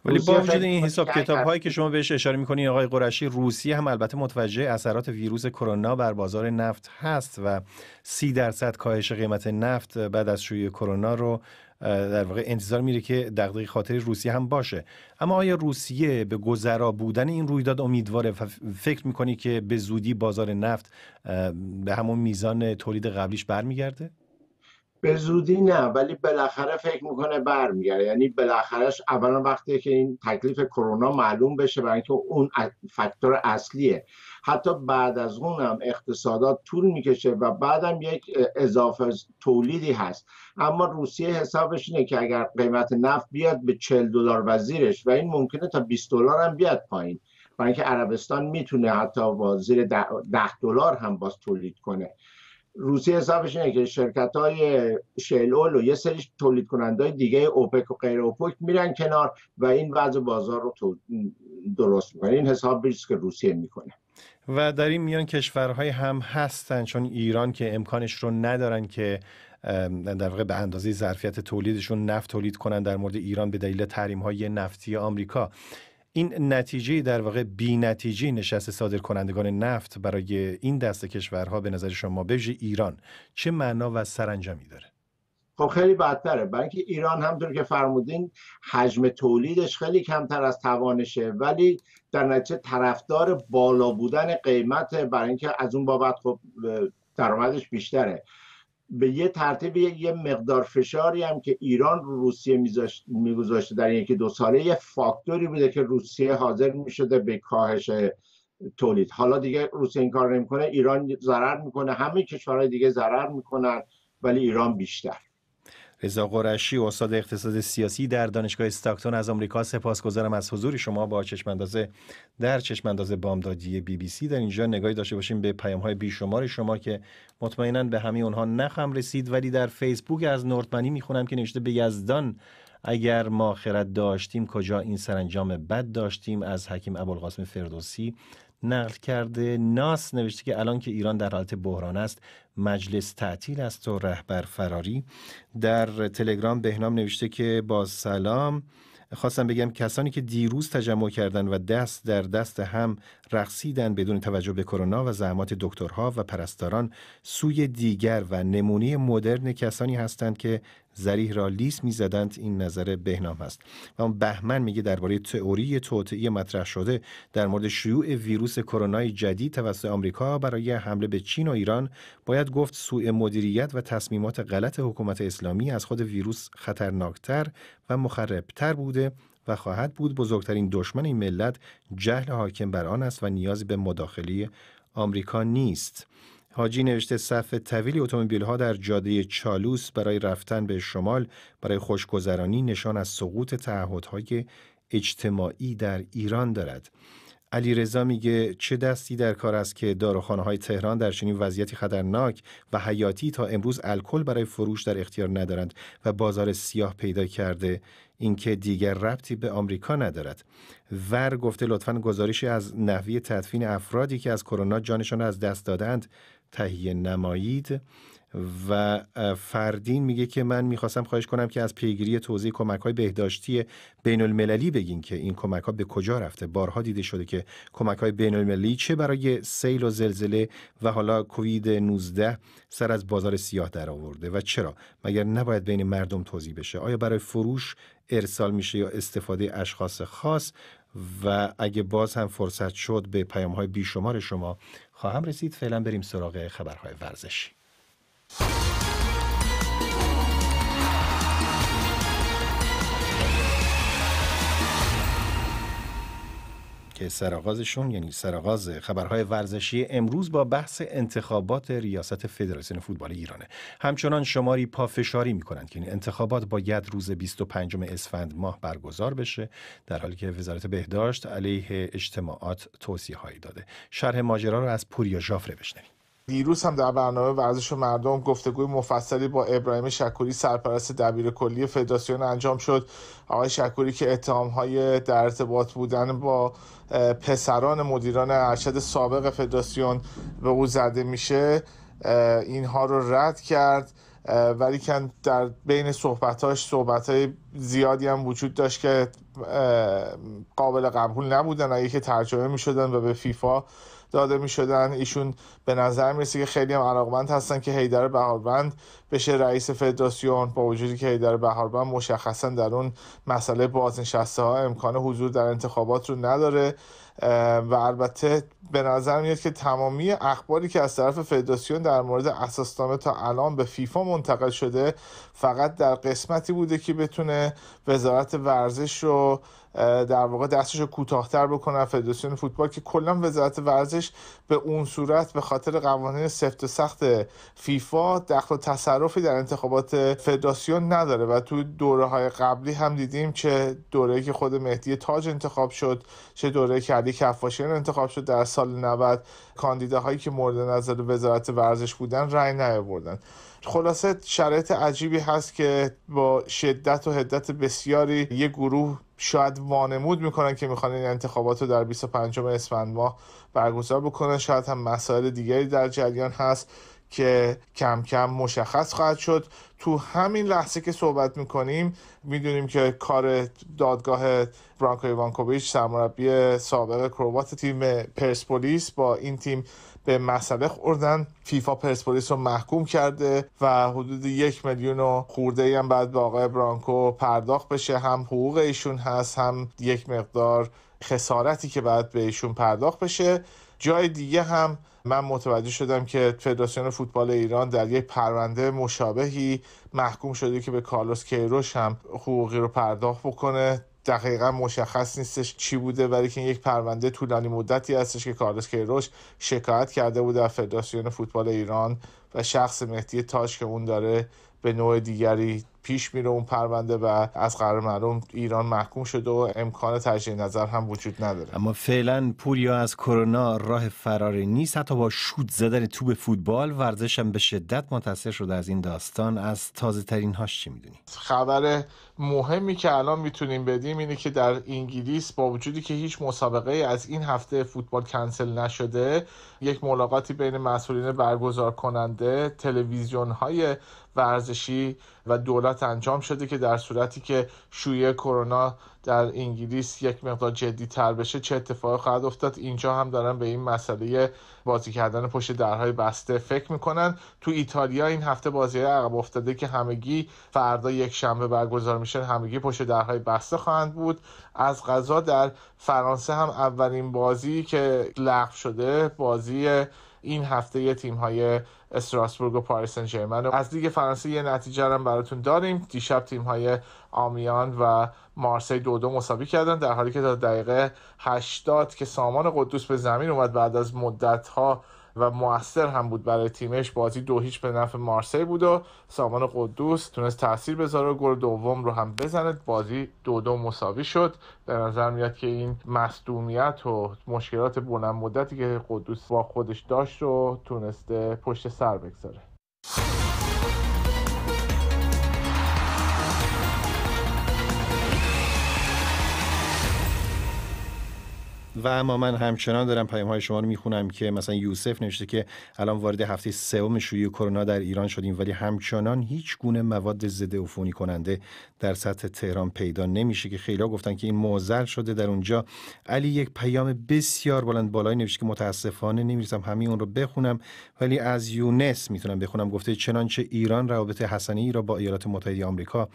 ولی با وجود این حساب کتاب هایی که شما بهش اشاره میکنید آقای قرشی روسیه هم البته متوجه اثرات ویروس کرونا بر بازار نفت هست و سی درصد کاهش قیمت نفت بعد از شروع کرونا رو در واقع انتظار میره که دقدقی خاطر روسیه هم باشه اما آیا روسیه به گذرا بودن این رویداد امیدواره فکر میکنی که به زودی بازار نفت به همون میزان تولید قبلیش برمیگرده به زودی نه ولی بالاخره فکر میکنه برمیگرده یعنی بالاخرهش اولا وقتی که این تکلیف کرونا معلوم بشه برای اینکه اون فاکتور اصلیه حتی بعد از اون هم اقتصادات طول میکشه و بعدم یک اضافه تولیدی هست اما روسیه حسابش اینه که اگر قیمت نفت بیاد به 40 دلار وزیرش و این ممکنه تا 20 دلار هم بیاد پایین برای اینکه عربستان میتونه حتی با زیر 10 دلار هم باز تولید کنه روسیه حسابش اینه که شرکت های شل و یه سری تولید کننده دیگه اوپک و غیر اوپک میرن کنار و این وضع بازار رو درست میکنه این حساب که روسیه میکنه و در این میان کشورهای هم هستن چون ایران که امکانش رو ندارن که در واقع به اندازه ظرفیت تولیدشون نفت تولید کنن در مورد ایران به دلیل تحریم های نفتی آمریکا این نتیجه در واقع بی نتیجه نشست صادر کنندگان نفت برای این دست کشورها به نظر شما بژ ایران چه معنا و سرانجامی داره خب خیلی بدتره برای اینکه ایران همطور که فرمودین حجم تولیدش خیلی کمتر از توانشه ولی در نتیجه طرفدار بالا بودن قیمت برای اینکه از اون بابت خب درآمدش بیشتره به یه ترتیب یه مقدار فشاری هم که ایران رو روسیه میگذاشته در یکی دو ساله یه فاکتوری بوده که روسیه حاضر میشده به کاهش تولید حالا دیگه روسیه این کار نمیکنه ایران ضرر میکنه همه کشورهای دیگه ضرر میکنن ولی ایران بیشتر رضا قرشی استاد اقتصاد سیاسی در دانشگاه استاکتون از آمریکا سپاسگزارم از حضور شما با چشماندازه در چشماندازه بامدادی بی بی سی در اینجا نگاهی داشته باشیم به پیام های بیشمار شما که مطمئنا به همه اونها نخم رسید ولی در فیسبوک از نورتمنی میخونم که نوشته به یزدان اگر ما خرد داشتیم کجا این سرانجام بد داشتیم از حکیم ابوالقاسم فردوسی نقل کرده ناس نوشته که الان که ایران در حالت بحران است مجلس تعطیل است و رهبر فراری در تلگرام بهنام نوشته که با سلام خواستم بگم کسانی که دیروز تجمع کردن و دست در دست هم رقصیدن بدون توجه به کرونا و زحمات دکترها و پرستاران سوی دیگر و نمونه مدرن کسانی هستند که زریح را لیس میزدند این نظر بهنام هست و بهمن میگه درباره تئوری توطعه مطرح شده در مورد شیوع ویروس کرونا جدید توسط آمریکا برای حمله به چین و ایران باید گفت سوء مدیریت و تصمیمات غلط حکومت اسلامی از خود ویروس خطرناکتر و مخربتر بوده و خواهد بود بزرگترین دشمن این ملت جهل حاکم بر آن است و نیازی به مداخله آمریکا نیست حاجی نوشته صف طویلی اتومبیل ها در جاده چالوس برای رفتن به شمال برای خوشگذرانی نشان از سقوط تعهدهای اجتماعی در ایران دارد. علی رضا میگه چه دستی در کار است که داروخانه های تهران در چنین وضعیتی خطرناک و حیاتی تا امروز الکل برای فروش در اختیار ندارند و بازار سیاه پیدا کرده اینکه دیگر ربطی به آمریکا ندارد ور گفته لطفا گزارشی از نحوی تدفین افرادی که از کرونا جانشان را از دست دادند تهیه نمایید و فردین میگه که من میخواستم خواهش کنم که از پیگیری توضیح کمک های بهداشتی بین المللی بگین که این کمک ها به کجا رفته بارها دیده شده که کمک های بین المللی چه برای سیل و زلزله و حالا کووید 19 سر از بازار سیاه در آورده و چرا مگر نباید بین مردم توضیح بشه آیا برای فروش ارسال میشه یا استفاده اشخاص خاص و اگه باز هم فرصت شد به پیام های بیشمار شما خواهم رسید فعلا بریم سراغ خبرهای ورزشی که سرآغازشون یعنی سرآغاز خبرهای ورزشی امروز با بحث انتخابات ریاست فدراسیون فوتبال ایرانه همچنان شماری پافشاری میکنند که این انتخابات باید روز 25 اسفند ماه برگزار بشه در حالی که وزارت بهداشت علیه اجتماعات توصیه هایی داده شرح ماجرا رو از پوریا ژافره بشنویم دیروز هم در برنامه ورزش مردم گفتگوی مفصلی با ابراهیم شکوری سرپرست دبیر کلی فدراسیون انجام شد آقای شکوری که اتهام های در ارتباط بودن با پسران مدیران ارشد سابق فدراسیون به او زده میشه اینها رو رد کرد ولی که در بین صحبتاش صحبتهای زیادی هم وجود داشت که قابل قبول نبودن اگه که ترجمه می و به فیفا داده می شدن ایشون به نظر میرسه که خیلی هم علاقمند هستن که هیدر بهاربند بشه رئیس فدراسیون با وجودی که هیدر بهاربند مشخصا در اون مسئله بازنشسته ها امکان حضور در انتخابات رو نداره و البته به نظر میاد که تمامی اخباری که از طرف فدراسیون در مورد اساسنامه تا الان به فیفا منتقل شده فقط در قسمتی بوده که بتونه وزارت ورزش رو در واقع دستش رو کوتاهتر بکنن فدراسیون فوتبال که کلا وزارت ورزش به اون صورت به خاطر قوانین سفت و سخت فیفا دخل و تصرفی در انتخابات فدراسیون نداره و تو دوره های قبلی هم دیدیم چه دوره که خود مهدی تاج انتخاب شد چه دوره که علی کفاشیان انتخاب شد در سال 90 کاندیداهایی که مورد نظر وزارت ورزش بودن رأی نیاوردن خلاصه شرایط عجیبی هست که با شدت و حدت بسیاری یه گروه شاید وانمود میکنن که میخوان این انتخابات رو در 25 اسفند ماه برگزار بکنن شاید هم مسائل دیگری در جریان هست که کم کم مشخص خواهد شد تو همین لحظه که صحبت میکنیم میدونیم که کار دادگاه برانکو ایوانکوویچ سرمربی سابق کروات تیم پرسپولیس با این تیم به مسئله خوردن فیفا پرسپولیس رو محکوم کرده و حدود یک میلیون و خورده هم بعد به آقای برانکو پرداخت بشه هم حقوق ایشون هست هم یک مقدار خسارتی که بعد به ایشون پرداخت بشه جای دیگه هم من متوجه شدم که فدراسیون فوتبال ایران در یک پرونده مشابهی محکوم شده که به کارلوس کیروش هم حقوقی رو پرداخت بکنه دقیقا مشخص نیستش چی بوده ولی که یک پرونده طولانی مدتی هستش که کارلوس کیروش شکایت کرده بوده از فدراسیون فوتبال ایران و شخص مهدی تاج که اون داره به نوع دیگری پیش میره اون پرونده و از قرار معلوم ایران محکوم شده و امکان تجدید نظر هم وجود نداره اما فعلا پوریا از کرونا راه فراری نیست حتی با شود زدن توپ فوتبال ورزش هم به شدت متاثر شده از این داستان از تازه ترین هاش چی میدونی خبر مهمی که الان میتونیم بدیم اینه که در انگلیس با وجودی که هیچ مسابقه از این هفته فوتبال کنسل نشده یک ملاقاتی بین مسئولین برگزار کننده تلویزیون های ورزشی و دولت انجام شده که در صورتی که شویه کرونا در انگلیس یک مقدار جدی تر بشه چه اتفاقی خواهد افتاد اینجا هم دارن به این مسئله بازی کردن پشت درهای بسته فکر میکنن تو ایتالیا این هفته بازی عقب افتاده که همگی فردا یک شنبه برگزار میشن همگی پشت درهای بسته خواهند بود از غذا در فرانسه هم اولین بازی که لغو شده بازی این هفته تیم های استراسبورگ و پاریس انجرمن از لیگ فرانسه یه نتیجه هم براتون داریم دیشب تیم های آمیان و مارسی دو دو مساوی کردن در حالی که تا دقیقه 80 که سامان قدوس به زمین اومد بعد از مدت ها و موثر هم بود برای تیمش بازی دو هیچ به نفع مارسی بود و سامان قدوس تونست تاثیر بذاره و گل دوم رو هم بزنه بازی دو دو مساوی شد به نظر میاد که این مصدومیت و مشکلات بلند مدتی که قدوس با خودش داشت رو تونسته پشت سر بگذاره و اما من همچنان دارم پیام های شما رو میخونم که مثلا یوسف نوشته که الان وارد هفته سوم شیوع کرونا در ایران شدیم ولی همچنان هیچ گونه مواد ضد عفونی کننده در سطح تهران پیدا نمیشه که خیلی ها گفتن که این معضل شده در اونجا علی یک پیام بسیار بلند بالایی نوشته که متاسفانه نمیرسم همین اون رو بخونم ولی از یونس میتونم بخونم گفته چنانچه ایران روابط حسنی را با ایالات متحده آمریکا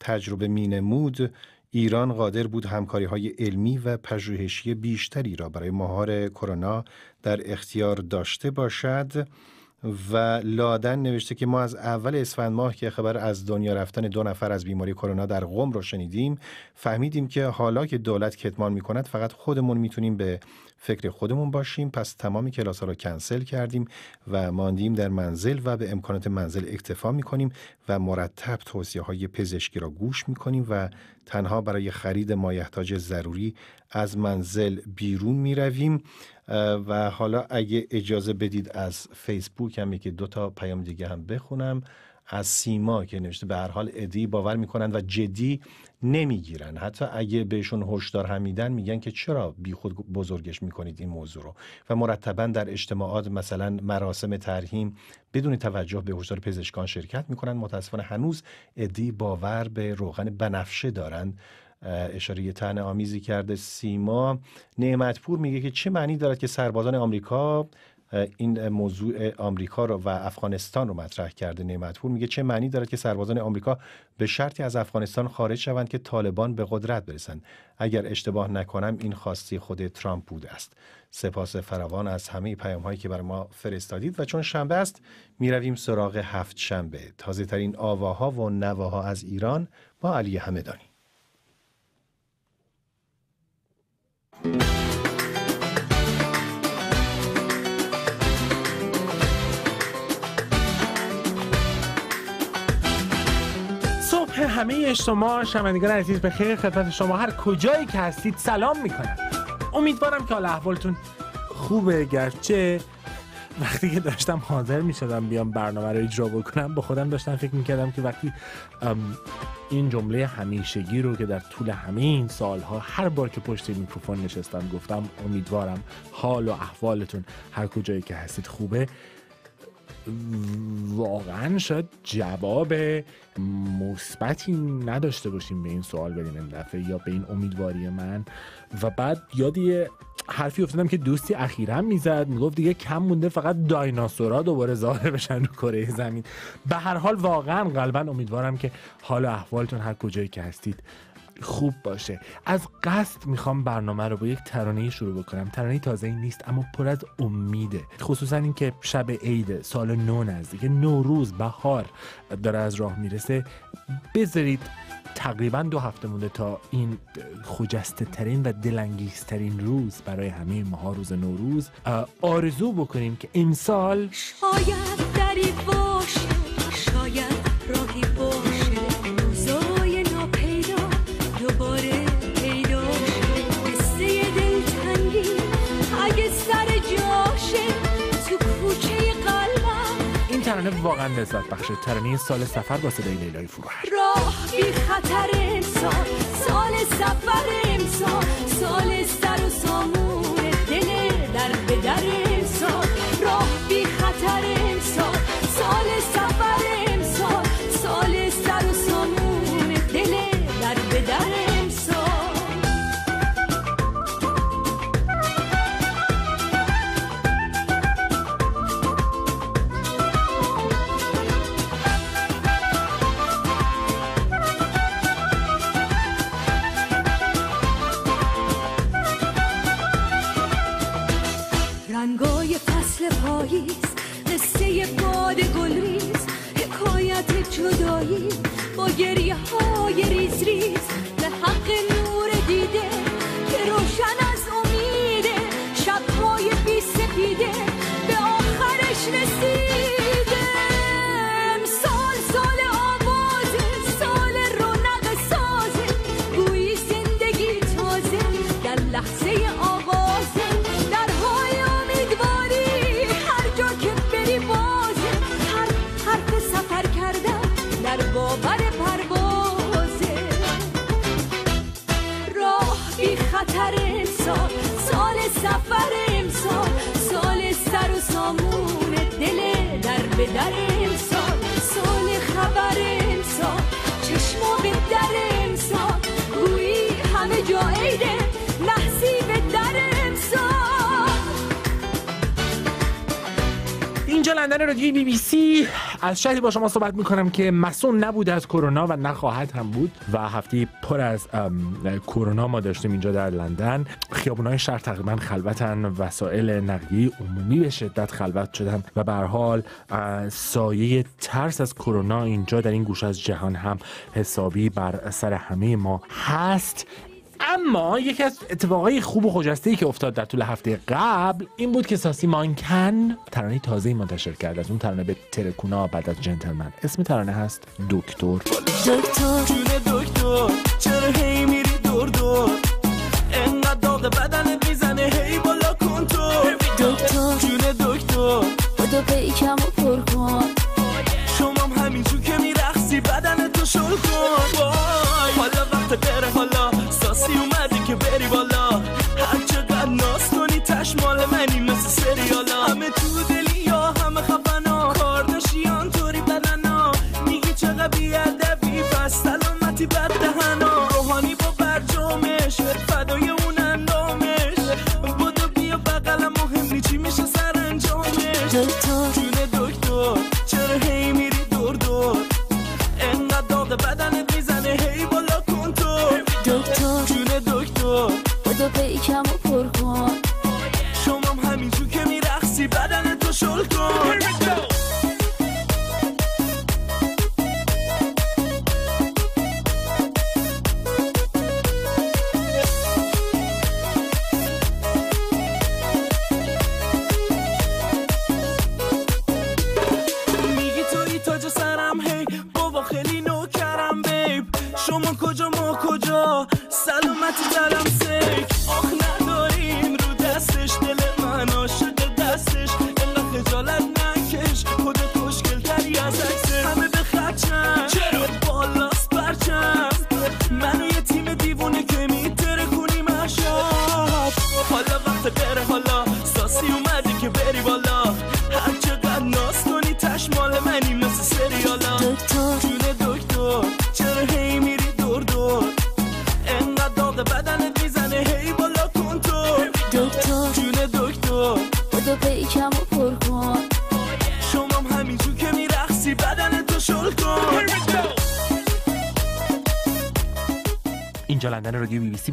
تجربه مینمود ایران قادر بود همکاری های علمی و پژوهشی بیشتری را برای مهار کرونا در اختیار داشته باشد و لادن نوشته که ما از اول اسفند ماه که خبر از دنیا رفتن دو نفر از بیماری کرونا در قم رو شنیدیم فهمیدیم که حالا که دولت کتمان می کند فقط خودمون میتونیم به فکر خودمون باشیم پس تمام کلاس ها رو کنسل کردیم و ماندیم در منزل و به امکانات منزل اکتفا می کنیم و مرتب توصیه های پزشکی را گوش می کنیم و تنها برای خرید مایحتاج ضروری از منزل بیرون می رویم و حالا اگه اجازه بدید از فیسبوک هم که دو تا پیام دیگه هم بخونم از سیما که نوشته به هر حال ادی باور میکنن و جدی نمیگیرن حتی اگه بهشون هشدار هم میدن میگن که چرا بیخود بزرگش میکنید این موضوع رو و مرتبا در اجتماعات مثلا مراسم ترهیم بدون توجه به هشدار پزشکان شرکت میکنن متاسفانه هنوز ادی باور به روغن بنفشه دارند اشاره تن آمیزی کرده سیما نعمتپور میگه که چه معنی دارد که سربازان آمریکا این موضوع آمریکا رو و افغانستان رو مطرح کرده نعمتپور میگه چه معنی دارد که سربازان آمریکا به شرطی از افغانستان خارج شوند که طالبان به قدرت برسند اگر اشتباه نکنم این خواستی خود ترامپ بوده است سپاس فراوان از همه پیام هایی که بر ما فرستادید و چون شنبه است میرویم سراغ هفت شنبه تازه ترین آواها و نواها از ایران با علی همدانی صبح همه شما شنوندگان عزیز به خیر خدمت شما هر کجایی که هستید سلام میکنم امیدوارم که حال احوالتون خوبه گرچه وقتی که داشتم حاضر میشدم بیام برنامه رو اجرا بکنم با خودم داشتم فکر میکردم که وقتی این جمله همیشگی رو که در طول همه این سالها هر بار که پشت میکروفون نشستم گفتم امیدوارم حال و احوالتون هر کجایی که هستید خوبه واقعا شاید جواب مثبتی نداشته باشیم به این سوال بدیم این دفعه یا به این امیدواری من و بعد یادی حرفی افتادم که دوستی اخیرا میزد میگفت دیگه کم مونده فقط دایناسورا دوباره ظاهر بشن رو کره زمین به هر حال واقعا قلبا امیدوارم که حال احوالتون هر کجایی که هستید خوب باشه از قصد میخوام برنامه رو با یک ترانه شروع بکنم ترانه تازه این نیست اما پر از امیده خصوصا اینکه شب عید سال نو نزدیک نوروز بهار داره از راه میرسه بذارید تقریبا دو هفته مونده تا این خجسته ترین و ترین روز برای همه ماها روز نوروز آرزو بکنیم که امسال شاید دری واقعا لذت بخش ترانه این سال سفر با صدای لیلای فروهر راه بی خطر امسال سال سفر امسال سال سر و سامون دل در به ن قصه باد گل حکایت جدایی با گریه های ریز ریز از شهری با شما صحبت میکنم که مسون نبود از کرونا و نخواهد هم بود و هفته پر از کرونا ما داشتیم اینجا در لندن های شهر تقریبا خلوتن وسایل نقلیه عمومی به شدت خلوت شدن و به حال سایه ترس از کرونا اینجا در این گوشه از جهان هم حسابی بر سر همه ما هست اما یکی از اتفاقای خوب و خجسته که افتاد در طول هفته قبل این بود که ساسی مانکن ترانه تازه منتشر کرد از اون ترانه به ترکونا بعد از جنتلمن اسم ترانه هست دکتر دکتر دکتر چرا هی میری دور دور انقدر داغ بدن میزنه هی بالا کن تو دکتر جون دکتر بدو و پر شما همینجور که میرخصی بدن تو شل کن doktor. Tu ne doktor?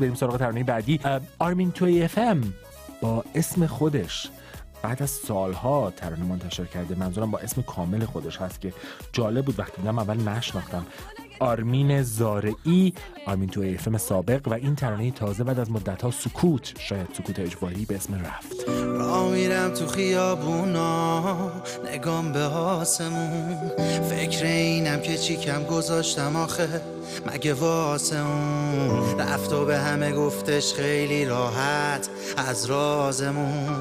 بریم سراغ ترانه بعدی آرمین توی اف ام با اسم خودش بعد از سالها ترانه منتشر کرده منظورم با اسم کامل خودش هست که جالب بود وقتی دیدم اول نشناختم آرمین زارعی آرمین توی افم سابق و این ترانه تازه بعد از مدت ها سکوت شاید سکوت اجباری به اسم رفت را میرم تو خیابونا نگام به آسمون فکر اینم که چیکم گذاشتم آخه مگه واسه اون رفت و به همه گفتش خیلی راحت از رازمون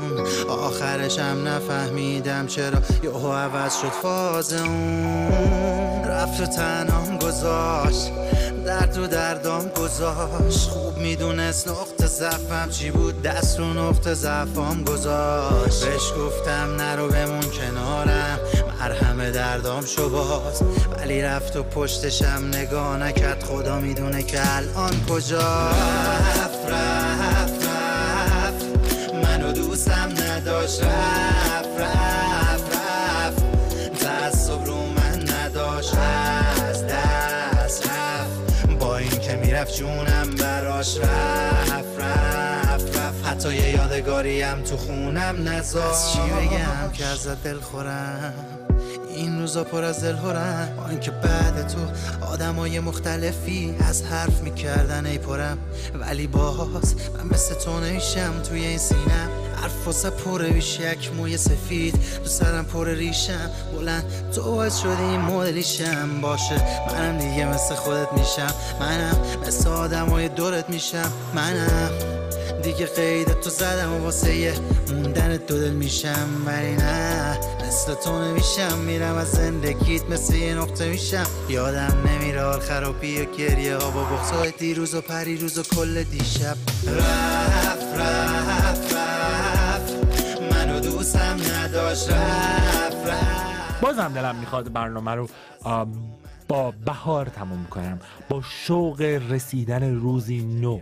آخرشم نفهمیدم چرا یهو عوض شد فاز اون رفت و تنام گذاشت درد و دردام گذاشت خوب میدونست نقط ضعفم چی بود دست رو نقط ضعفام گذاشت بهش گفتم نرو بمون کنارم همه دردام شو باز ولی رفت و پشتشم نگاه نکرد خدا میدونه که الان کجا رفت رفت رفت منو دوستم نداشت رفت رفت دست رو من نداشت از دست رفت با این که میرفت جونم براش رفت رفت رفت حتی یه یادگاریم تو خونم نزاش چی بگم که از دل خورم این روزا پر از دلهورن با اینکه بعد تو آدمای مختلفی از حرف میکردن ای پرم ولی باز من مثل تو نیشم توی این سینم حرف واسه پر یک موی سفید تو سرم پر ریشم بلند تو باید شدی این مدلیشم باشه منم دیگه مثل خودت میشم منم مثل آدمای دورت میشم منم دیگه قید تو زدم و واسه یه موندن تو دل میشم ولی نه مثل تو نمیشم میرم از زندگیت مثل یه نقطه میشم یادم نمیره حال خرابی و گریه ها با بغزای دیروز و پری روز و کل دیشب رفت رفت رفت منو دوستم نداشت رفت رفت بازم دلم میخواد برنامه رو با بهار تموم کنم با شوق رسیدن روزی نو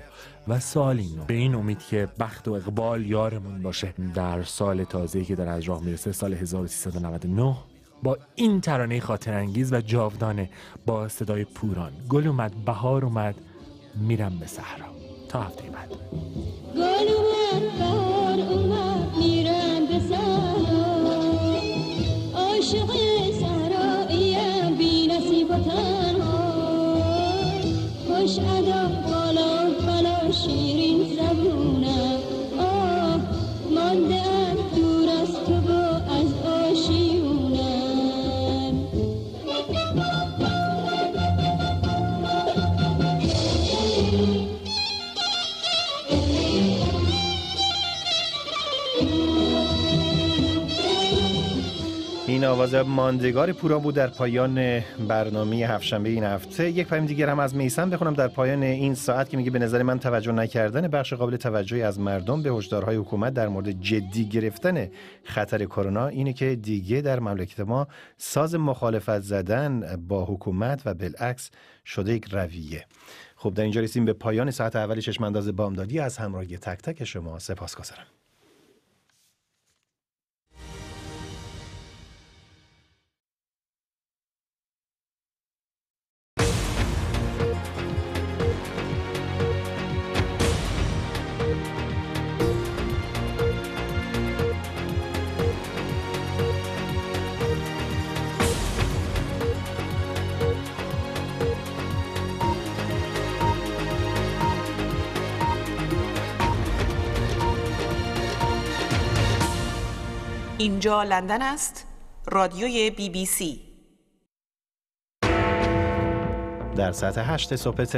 و سالی به این امید که بخت و اقبال یارمون باشه در سال تازه که در از راه میرسه سال 1399 با این ترانه انگیز و جاودانه با صدای پوران گل اومد بهار اومد میرم به صحرا تا هفته بعد گل اومد بهار اومد میرم به صحرا عاشق صحرا بی نصیب و تنها خوش ادا آواز ماندگار بود در پایان برنامه هفتشنبه این هفته یک پایم دیگر هم از میسم بخونم در پایان این ساعت که میگه به نظر من توجه نکردن بخش قابل توجهی از مردم به هشدارهای حکومت در مورد جدی گرفتن خطر کرونا اینه که دیگه در مملکت ما ساز مخالفت زدن با حکومت و بالعکس شده یک رویه خب در اینجا رسیم به پایان ساعت اول چشمانداز بامدادی از همراهی تک تک شما سپاسگزارم اینجا لندن است رادیوی بی بی سی در ساعت 8 صبح